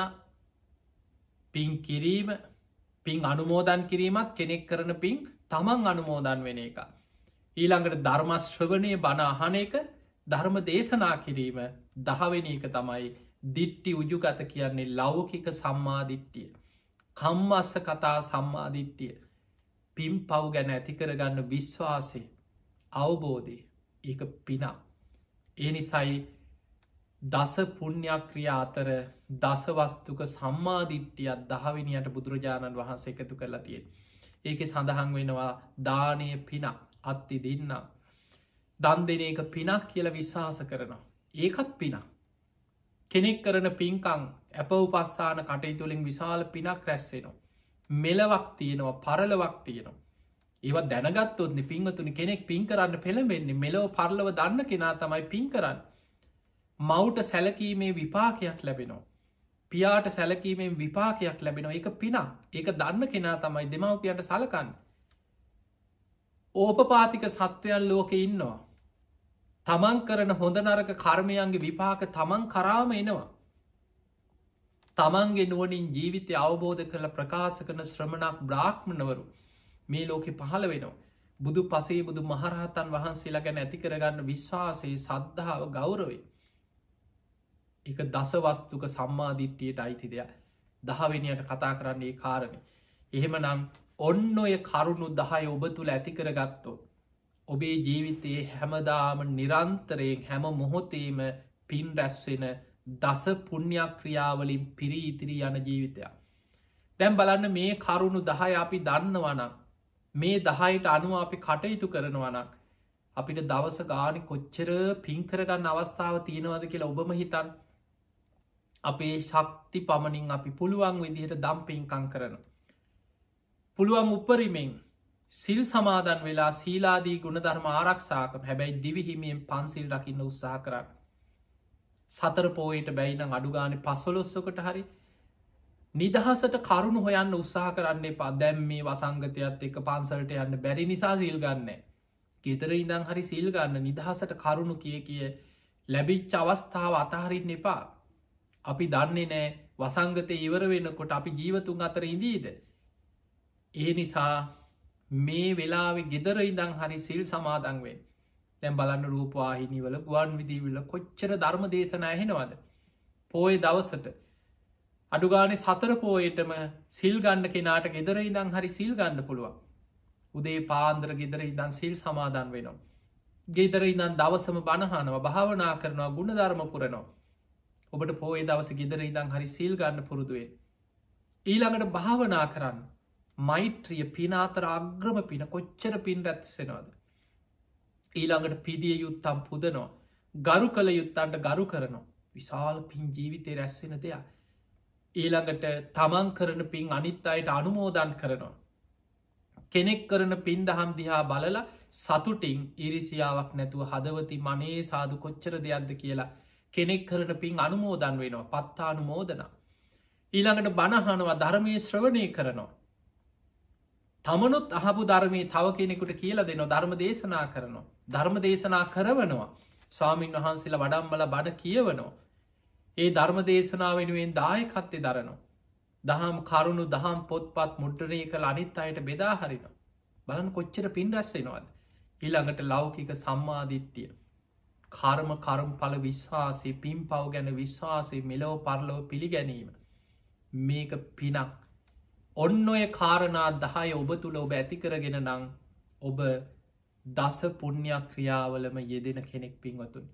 පින් කිරීම පින් අනුමෝදන් කිරීමත් කෙනෙක් කරන පින් තමන් අනුමෝදන් වෙන එක. ඊළඟට ධර්මශ්‍රවනය බනාහන එක ධර්ම දේශනා කිරීම දහවෙන එක තමයි දිට්ටි උජුගත කියන්නේ ලෞකික සම්මාධිට්ටිය. කම්මස්ස කතා සම්මාධිට්ටිය. පිම් පව් ගැන ඇති කරගන්න විශ්වාසය අවබෝධය ඒක පිනා. ඒ නිසයි දස පුුණ්‍යක්‍රිය අතර දසවස්තුක සම්මාධිට්්‍යයක් දහවිනියට බුදුරජාණන් වහන්සේ එකතු කරලා තියෙන්. ඒක සඳහන් වෙනවා දානය පිනක් අත්ති දෙන්න. දන් දෙන එක පිනක් කියල විශ්වාස කරනවා. ඒකත් පිනා. කෙනෙක් කරන පින්කං ඇප උපස්ථාන කටයුතුළින් විශාල පිනක් රැස්වෙනවා. මෙලවක් තියෙනවා පරලවක් තියෙනවා ඒව දැනගත්තොත්න පිංහතුනි කෙනෙක් පින් කරන්න පෙළවෙන්නේ මෙලෝ පරලව දන්න කෙනා තමයි පින් කරන්න මව්ට සැලකීමේ විපාකයක් ලැබෙනවා පියාට සැලකීමෙන් විපාකයක් ලැබෙනවා එක පිනා ඒක දන්න කෙනා තමයි දෙමවපියන්ට සලකන්න ඕපපාතික සත්වයන් ලෝක ඉන්නවා තමන් කරන හොඳ නරක කර්මයන්ගේ විපාක තමන් කරාම එනවා තමන්ගේ නුවනින් ජීවිතය අවබෝධ කරළ ප්‍රකාශ කරන ශ්‍රමණක් බ්‍රාහ්මණවරු මේ ලෝකෙ පහළ වෙනවා. බුදු පසේ බුදු මහරහතන් වහන්සේලා ගැන ඇති කරගන්න විශ්වාසයේ සද්ධාව ගෞරවේ. එක දසවස්තුක සම්මාධිට්ටියට අයිති දෙයක් දහවෙනයට කතා කරන්නේ කාරණය. එහෙම නම් ඔන්න ඔය කරුණු දහය ඔබ තුළ ඇති කරගත්තෝ. ඔබේ ජීවිතයේ හැමදාම නිරන්තරයෙන් හැම මොහොතේම පින් රැස්වෙන දස පුුණ්‍යයක් ක්‍රියාවලින් පිරි ඉතිරි යන ජීවිතයක්. දැම් බලන්න මේ කරුණු දහය අපි දන්නවනම් මේ දහයට අනුව අපි කටයුතු කරනවනක් අපිට දවස ගානි කොච්චර පින්කරගන්න අවස්ථාව තියෙනවද කියලා ඔබම හිතන් අපේ ශක්ති පමණින් අපි පුළුවන් විදිහට දම් පින්කං කරන. පුළුවන් උපරිමෙන් සිල් සමාදන් වෙලා සීලාදී ගුණ ධර්ම ආරක්ෂාකම හැබැයි දිවිහිමියෙන් පන්සිල් රකින්න උත්සාහ කරන්න. සතර පෝයට බැයිනම් අඩුගාන පසොලොස්සකට හරි නිදහසට කරුණු හොයන්න උත්සාහ කරන්නේ පා දැම් මේ වසංගතයත් එක පන්සලට යන්න බැරි නිසා සිල් ගන්න ගෙතර ඉඳං හරි සිල් ගන්න නිදහසට කරුණු කිය කිය ලැබිච් අවස්ථාව අතහරින්න එපා අපි දන්නේ නෑ වසංගත ඉවර වෙනකොට අපි ජීවතුන් අතර ඉදීද ඒ නිසා මේ වෙලාවෙ ගෙදර ඉඳං හරි සිල් සමාදංවෙන් තැම් බලන්න රූපවාහිනිවල ගුවන් විදිවිල්ල කොච්චර ධර්ම දේශනා හෙනවද. පෝය දවසට. අඩුගානෙ සතර පෝයටම සිල් ගන්න කෙනාට ගෙදර ඉදං හරි සිල් ගන්න පුළුවන්. උදේ පාන්දර ගෙදර ඉදන් සිල් සමාධන් වෙනවා. ගෙදර ඉදන් දවසම බණහනවා භාවනා කරනවා ගුණ ධර්ම පුරනවා. ඔබට පෝය දවස ගෙදර ඉදං හරි සිල් ගන්න පුරුදුවේ. ඊළඟට භාවනා කරන්න මෛත්‍රිය පිනාතර අග්‍රම පින කොච්චර පින් රැත්සෙනවාද. ඊළඟට පිදිය යුත්තම් පුදනවා ගරු කළ යුත්තන්ට ගරු කරනවා විශාල පින් ජීවිතය රැස්වෙන දෙයක් ඊළඟට තමන් කරන පින් අනිත් අයට අනුමෝදන් කරනවා කෙනෙක් කරන පින් දහම් දිහා බලලා සතුටින් ඉරිසියාවක් නැතුව හදවති මනේ සාදු කොච්චර දෙයක්ද කියලා කෙනෙක් කරන පින් අනුමෝදන් වෙනවා පත්තා අනුමෝදනා ඊළඟට බණහනවා ධර්මය ශ්‍රවණය කරනවා තමනුත් අහපු ධර්මී තව කෙනෙකුට කියල දෙන ධර්ම දේශනා කරනවා. ධර්ම දේශනා කරවනවා. ස්වාමීන් වහන්සේලා වඩම්බල බඩ කියවනවා. ඒ ධර්ම දේශනා වෙනුවෙන් දායකත්තේ දරනවා. දහම් කරුණු දහම් පොත්පත් මුට්ටනය කළ අනිත් අයට බෙදා හරින. බලන් කොච්චර පින් රැස්සෙනවාද. ඉළඟට ලෞකික සම්මාධිට්ටිය. කර්ම කරම් පල විශ්වාසේ පින් පව් ගැන විශ්වාසේ මෙලෝ පරලෝ පිළිගැනීම. මේක පිනක් ඔන්න ඔය කාරණා දහය ඔබ තුළ ඔබ ඇති කරගෙන නං ඔබ දස පුුණ්‍යයක් ක්‍රියාවලම යෙදෙන කෙනෙක් පින්වතුන්.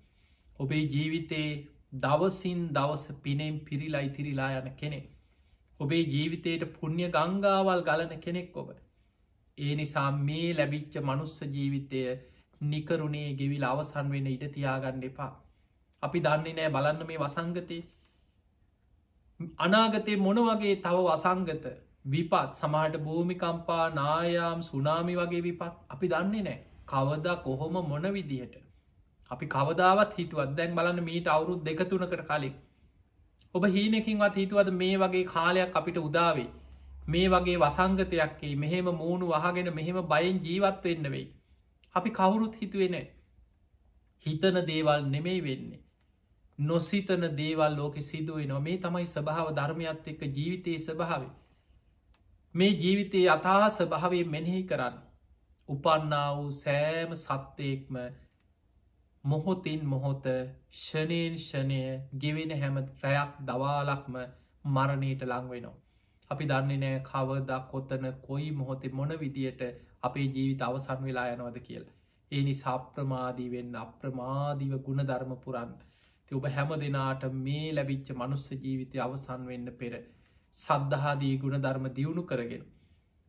ඔබේ ජීවිතයේ දවසින් දවස පිනෙම් පිරිලා ඉතිරිලා යන කෙනෙක්. ඔබේ ජීවිතයට පුුණ්්‍ය ගංගාවල් ගලන කෙනෙක් ඔබ. ඒ නිසා මේ ලැබිච්ච මනුස්ස ජීවිතය නිකරුණේ ගෙවිල් අවසන් වෙන ඉඩ තියාගන්න එපා. අපි දන්නේ නෑ බලන්න මේ වසංගතය අනාගතය මොන වගේ තව වසංගත විපත් සමහට භූමිකම්පා නායාම් සුනාමි වගේ විපත් අපි දන්නේ නෑ කවදා කොහොම මොන විදිහට අපි කවදාවත් හිතුවත් දැන් බලන්න මීට අවුරුත් දෙකතුනකට කලින් ඔබ හීනකින්වත් හිතුවද මේ වගේ කාලයක් අපිට උදාවේ මේ වගේ වසංගතයක්කේ මෙහෙම මූුණු වහගෙන මෙහෙම බයෙන් ජීවත් වෙන්න වෙයි අපි කවුරුත් හිතුවෙන හිතන දේවල් නෙමෙයි වෙන්නේ නොසිතන දේවල් ලෝකෙ සිදුවේ නො මේ තමයි ස්භාව ධර්මයක්ත් එක්ක ජීවිතයේ ස්භාවේ මේ ජීවිතයේ අතා ස්භාවේ මෙනෙහි කරන්න. උපන්නා වූ සෑම සත්්‍යයෙක්ම මොහොතින් මොහොත ෂනයෙන් ෂණය ගෙවෙන හැමත් රැයක් දවාලක්ම මරණයට ලංවෙනවා. අපි දන්නේ නෑ කවදා කොතන කොයි මොහොතේ මොන විදියට අපේ ජීවිත අවසන් වෙලා යනවද කියලා. ඒ නිසා අප්‍රමාදී වෙන්න අප්‍රමාදීව ගුණ ධර්ම පුරන්න. ති ඔබ හැම දෙනාට මේ ලැබිච්ච මනුස්ස ජීවිතය අවසන් වෙන්න පෙර සද්ධහාදී ගුණ ධර්ම දියුණු කරගෙන.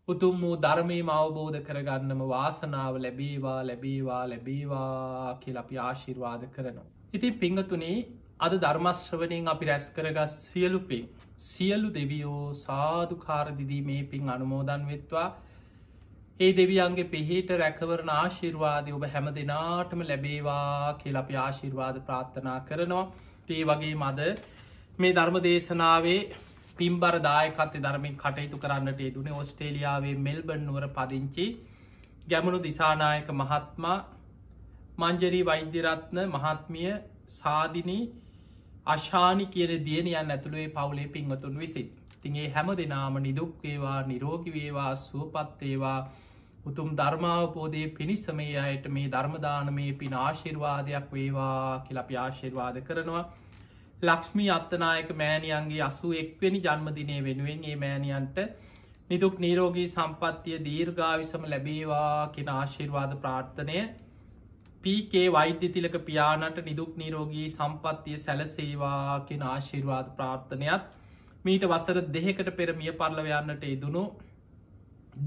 උතුම් වූ ධර්මයම අවබෝධ කරගන්නම වාසනාව ලැබේවා ලැබේවා ලැබේවා කියල අපි ආශිර්වාද කරනවා. ඉතින් පිංහතුනේ අද ධර්මශ්‍රවනයෙන් අපි රැස් කරගස් සියලු පින් සියලු දෙවියෝ සාධකාරදිදී මේ පින් අනුමෝදන් වෙත්වා ඒ දෙවියන්ගේ පෙහිට රැකවරණ ආශිර්වාදය ඔබ හැම දෙනාටම ලැබේවා කියල අපි ආශිර්වාද ප්‍රාත්ථනා කරනවා. ඒ වගේ මද මේ ධර්ම දේශනාවේ පිම්බර දායකත්ය ධර්මින් කටයුතු කරන්නට යෙදුනේ ඔස්ට්‍රේලියාවේ මෙල්බන් නුවර පදිංචි ගැමනු දිසානායක මහත්මා මංජරී වෛද්‍යරත්න මහත්මිය සාධිනී අශානි කියන දියණයන් ඇතුළුවේ පවුලේ පින්වතුන් විසි. තිගේ හැම දෙනාම නිදුක්වේවා නිරෝගිවේවා සුවපත්වේවා උතුම් ධර්මාවපෝදය පිණිසමේ අයට මේ ධර්මදානමේ පිනාශිර්වාදයක් වේවා කියලප ආශිර්වාද කරනවා ලක්ෂ්මී අත්තනායක මෑණියන්ගේ අසු එක්වෙනි ජන්මදිනය වෙනුවෙන් ඒ මෑණියන්ට නිදුක් නීරෝගී සම්පත්තිය දීර්ගාවිසම ලැබේවා කෙන ආශිර්වාද ප්‍රාර්ථනය පීකේ වෛද්‍යතිලක පියානට නිදුක් නීරෝගී සම්පත්තිය සැලසේවා කෙන ආශිර්වාද ප්‍රාර්ථනයත් මීට වසර දෙහෙකට පෙරමිය පරලවයන්නට ඉදුණු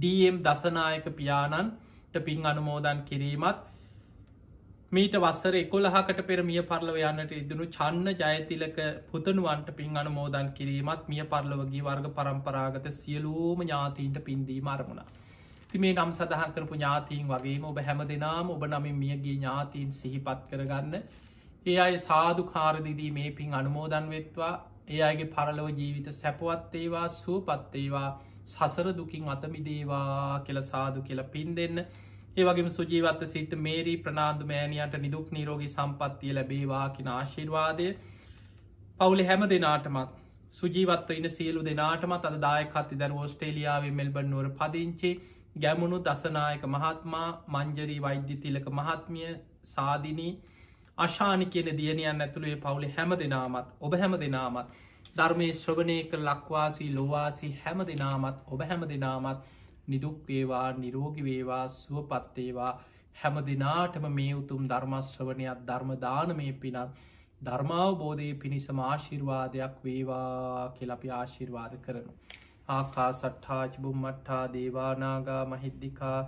ඩම් දසනායක පියාණන්ට පින් අනුමෝදන් කිරීමත් මීට වස්සර එකොළහකට පෙර මිය පරලව යන්නට ඉදනු චන්න ජයතිලක පුතනුවන්ට පින් අන මෝදන් කිරීමත් මිය පරලවගේ වර්ග පරම්පරාගත සියලූම ඥාතීන්ට පින්දීම අරමුණ. ති මේ නම් සඳහන් කරපු ඥාතීන් වගේම ඔබ හැම දෙනාම ඔබ නමින් මියගේ ඥාතීන් සිහිපත් කරගන්න. ඒ අයි සාධු කාරදිදී මේ පින් අනුමෝදන් වෙත්වා ඒ අයගේ පරලව ජීවිත සැපවත්තේවා සූපත්තේවා සසර දුකින් අතමිදේවා කෙල සාදු කියලා පින් දෙන්න. ඒවගේ සුජීවත්ත සිට මේරී ප්‍රනාාන්දු මෑණියන්ට නිදුක් නිරෝගී සම්පත්තිය ලැබේවා කියෙන ආශිර්වාදය පවුලෙ හැම දෙනාටමත් සුජීවත්ව ඉන්න සියලු දෙනාටමත් අද දායකත්ති දර ෝස්ටේලියාවේ මෙල්බන් නුවර පදිංචි ගැමුණු දසනායක මහත්මා මංජරී වෛද්‍ය තිලක මහත්මිය සාධිනී අශානි කියන දියනියන් ඇතුළේ පවුලි හැම දෙනාමත් ඔබ හැම දෙනාමත් ධර්මය ශ්‍රවණය කළ ලක්වාසී ලොවාසි හැම දෙනාමත් ඔබ හැම දෙනාමත් නිදුක්වේවා නිරෝගි වේවා සුවපත්තේවා හැම දෙනාටම මේ උතුම් ධර්මශ්‍රවනයක් ධර්මදානමය පිනත් ධර්මාවබෝධය පිණිස මාශිර්වාදයක් වේවා කෙලපි ආශිර්වාද කරනු. ආකා සට්ඨාජබුම් මට්ටා දේවානාගා මහිද්දිකා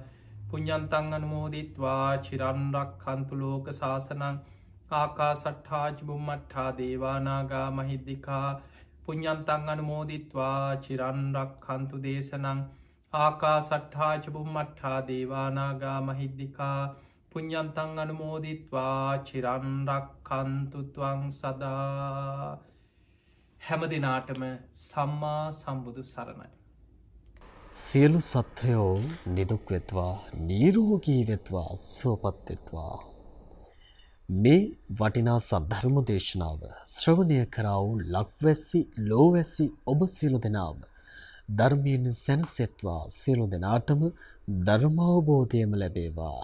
පුഞ්ඥන්තං අනමෝදිත්වා චිරන්රක් කන්තුලෝක ශාසනං ආකා සට්ඨාජබුම් මට්ටා දේවානාගා මහිද්දිකා පුഞ්ඥන්තං අනමෝදිත්වා චිරන්රක් කන්තු දේශනං ආකා සට්හා චබුම්මට්හා දේවානාගා මහිද්දිකා පුං්ඥන්තන් අනුමෝදිත්වා චිරන්රක් කන්තුතුවන් සදා හැම දෙනාටම සම්මා සම්බුදු සරණයි. සියලු සත්හයෝ නිදුක් වෙත්වා නීරෝගී වෙත්වා සුවපත්වෙත්වා. මේ වටිනා සද්ධර්ම දේශනාව ශ්‍රවණය කරාවු ලක්වැසි ලෝවැසි ඔබ සියලු දෙනාව ධර්මයෙන් සැනසෙත්වා සියලු දෙනාටම ධර්මාවබෝධයම ලැබේවා.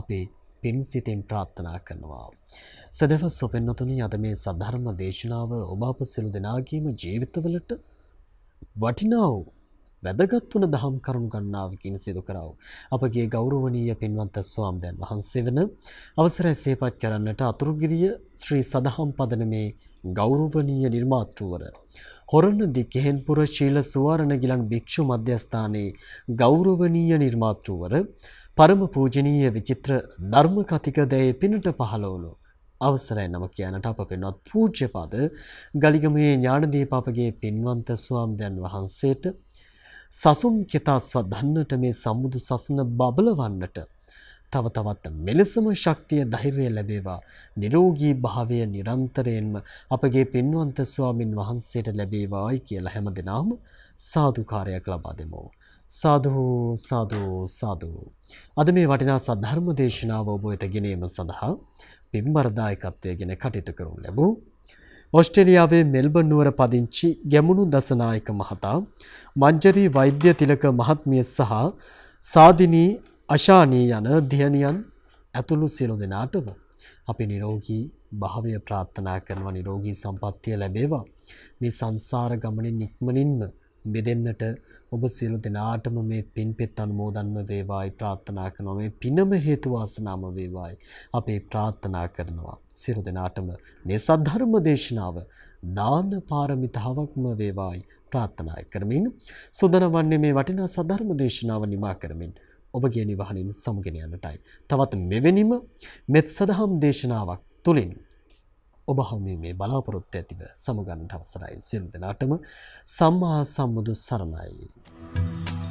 අපේ පින් සිතින් ප්‍රාර්ථනා කරනවා. සදහස් සොපෙන්නතුනි අද මේ සද්ධර්ම දේශනාව ඔබ අප සියලු දෙනාගේම ජීවිතවලට වටිනා වූ වැදගත් වන දහම් කරුණු ගණනාවකින් සිදු කරව. අපගේ ගෞරවනීය පින්වන්ත ස්වාමීන් වහන්සේ වෙන අවසරය සේපත් කරන්නට අතුරුගිරිය ශ්‍රී සදහම් පදනමේ ගෞරවනීය නිර්මාතෘවර හොරණදි කෙහෙන්පුර ශීල සුවාරණගිලන් භික්ෂු මධ්‍යස්ථානයේ ගෞරවනීය නිර්මාතෘවර පරම පූජනීය විචිත්‍ර ධර්ම කතික දයේ පිනට පහළවුණු අවසරයි නම කියනට අප පෙන්වත් පූජ්‍යපද ගලිගමේ ඥානදීපපගේ පින්වන්ත ස්වාමීන් වහන්සේට සසුන් කෙතාස්ව දන්නට මේ සම්මුදු සසන බබලවන්නට තව තවත් මෙලෙසම ශක්තිය ධෛර්යය ලැබේවා නිරෝගී භාවය නිරන්තරයෙන්ම අපගේ පින්වන්ත ස්වාමින් වහන්සේට ලැබේවායි කියලා හැමදෙනාම සාදුකාරයක් ලබා දෙමු සාදු සාදු සාදු අද මේ වටිනා සද්ධර්ම දේශනාව ඔබ වෙත ගෙනීම සඳහා පින්බර දායකත්වයේගෙන කටයුතු කරනු ලැබූ ඔස්ට්‍රේලියාවේ මෙල්බන් නුවර පදිංචි ගැමුණු දසනායක මහතා මංජරී වෛද්‍ය තිලක මහත්මිය සහ සාදිනී අශානී යන ධ්‍යනියන් ඇතුළු සියලු දෙනාටම අපි නිරෝගී භාවය ප්‍රාර්ථනා කරනවා නිරෝගී සම්පන්නිය ලැබේවා මේ සංසාර ගමනේ නික්මනින්ම බෙදෙන්නට ඔබ සියලු දෙනාටම මේ පින්පෙත් අනුමෝදන්ව වේවායි ප්‍රාර්ථනා කරනවා මේ පිනම හේතු වාසනාම වේවායි අපි ප්‍රාර්ථනා කරනවා සියලු දෙනාටම මේ සද්ධර්ම දේශනාව දාන පාරමිතාවක්ම වේවායි ප්‍රාර්ථනා කරමින් සුදනවන්නේ මේ වටිනා සද්ධර්ම දේශනාව නිමා කරමින් ඔබගේ නිවහනින් සමුගෙන යන්නටයි. තවත් මෙවැනිම මෙත් සදහම් දේශනාවක් තුළින් ඔබ හැමෝම මේ බලාපොරොත්තු ඇතිව සමුගන්නට අවසරයි. සියලු දෙනාටම සම්මා සම්බුදු සරණයි. Thank you.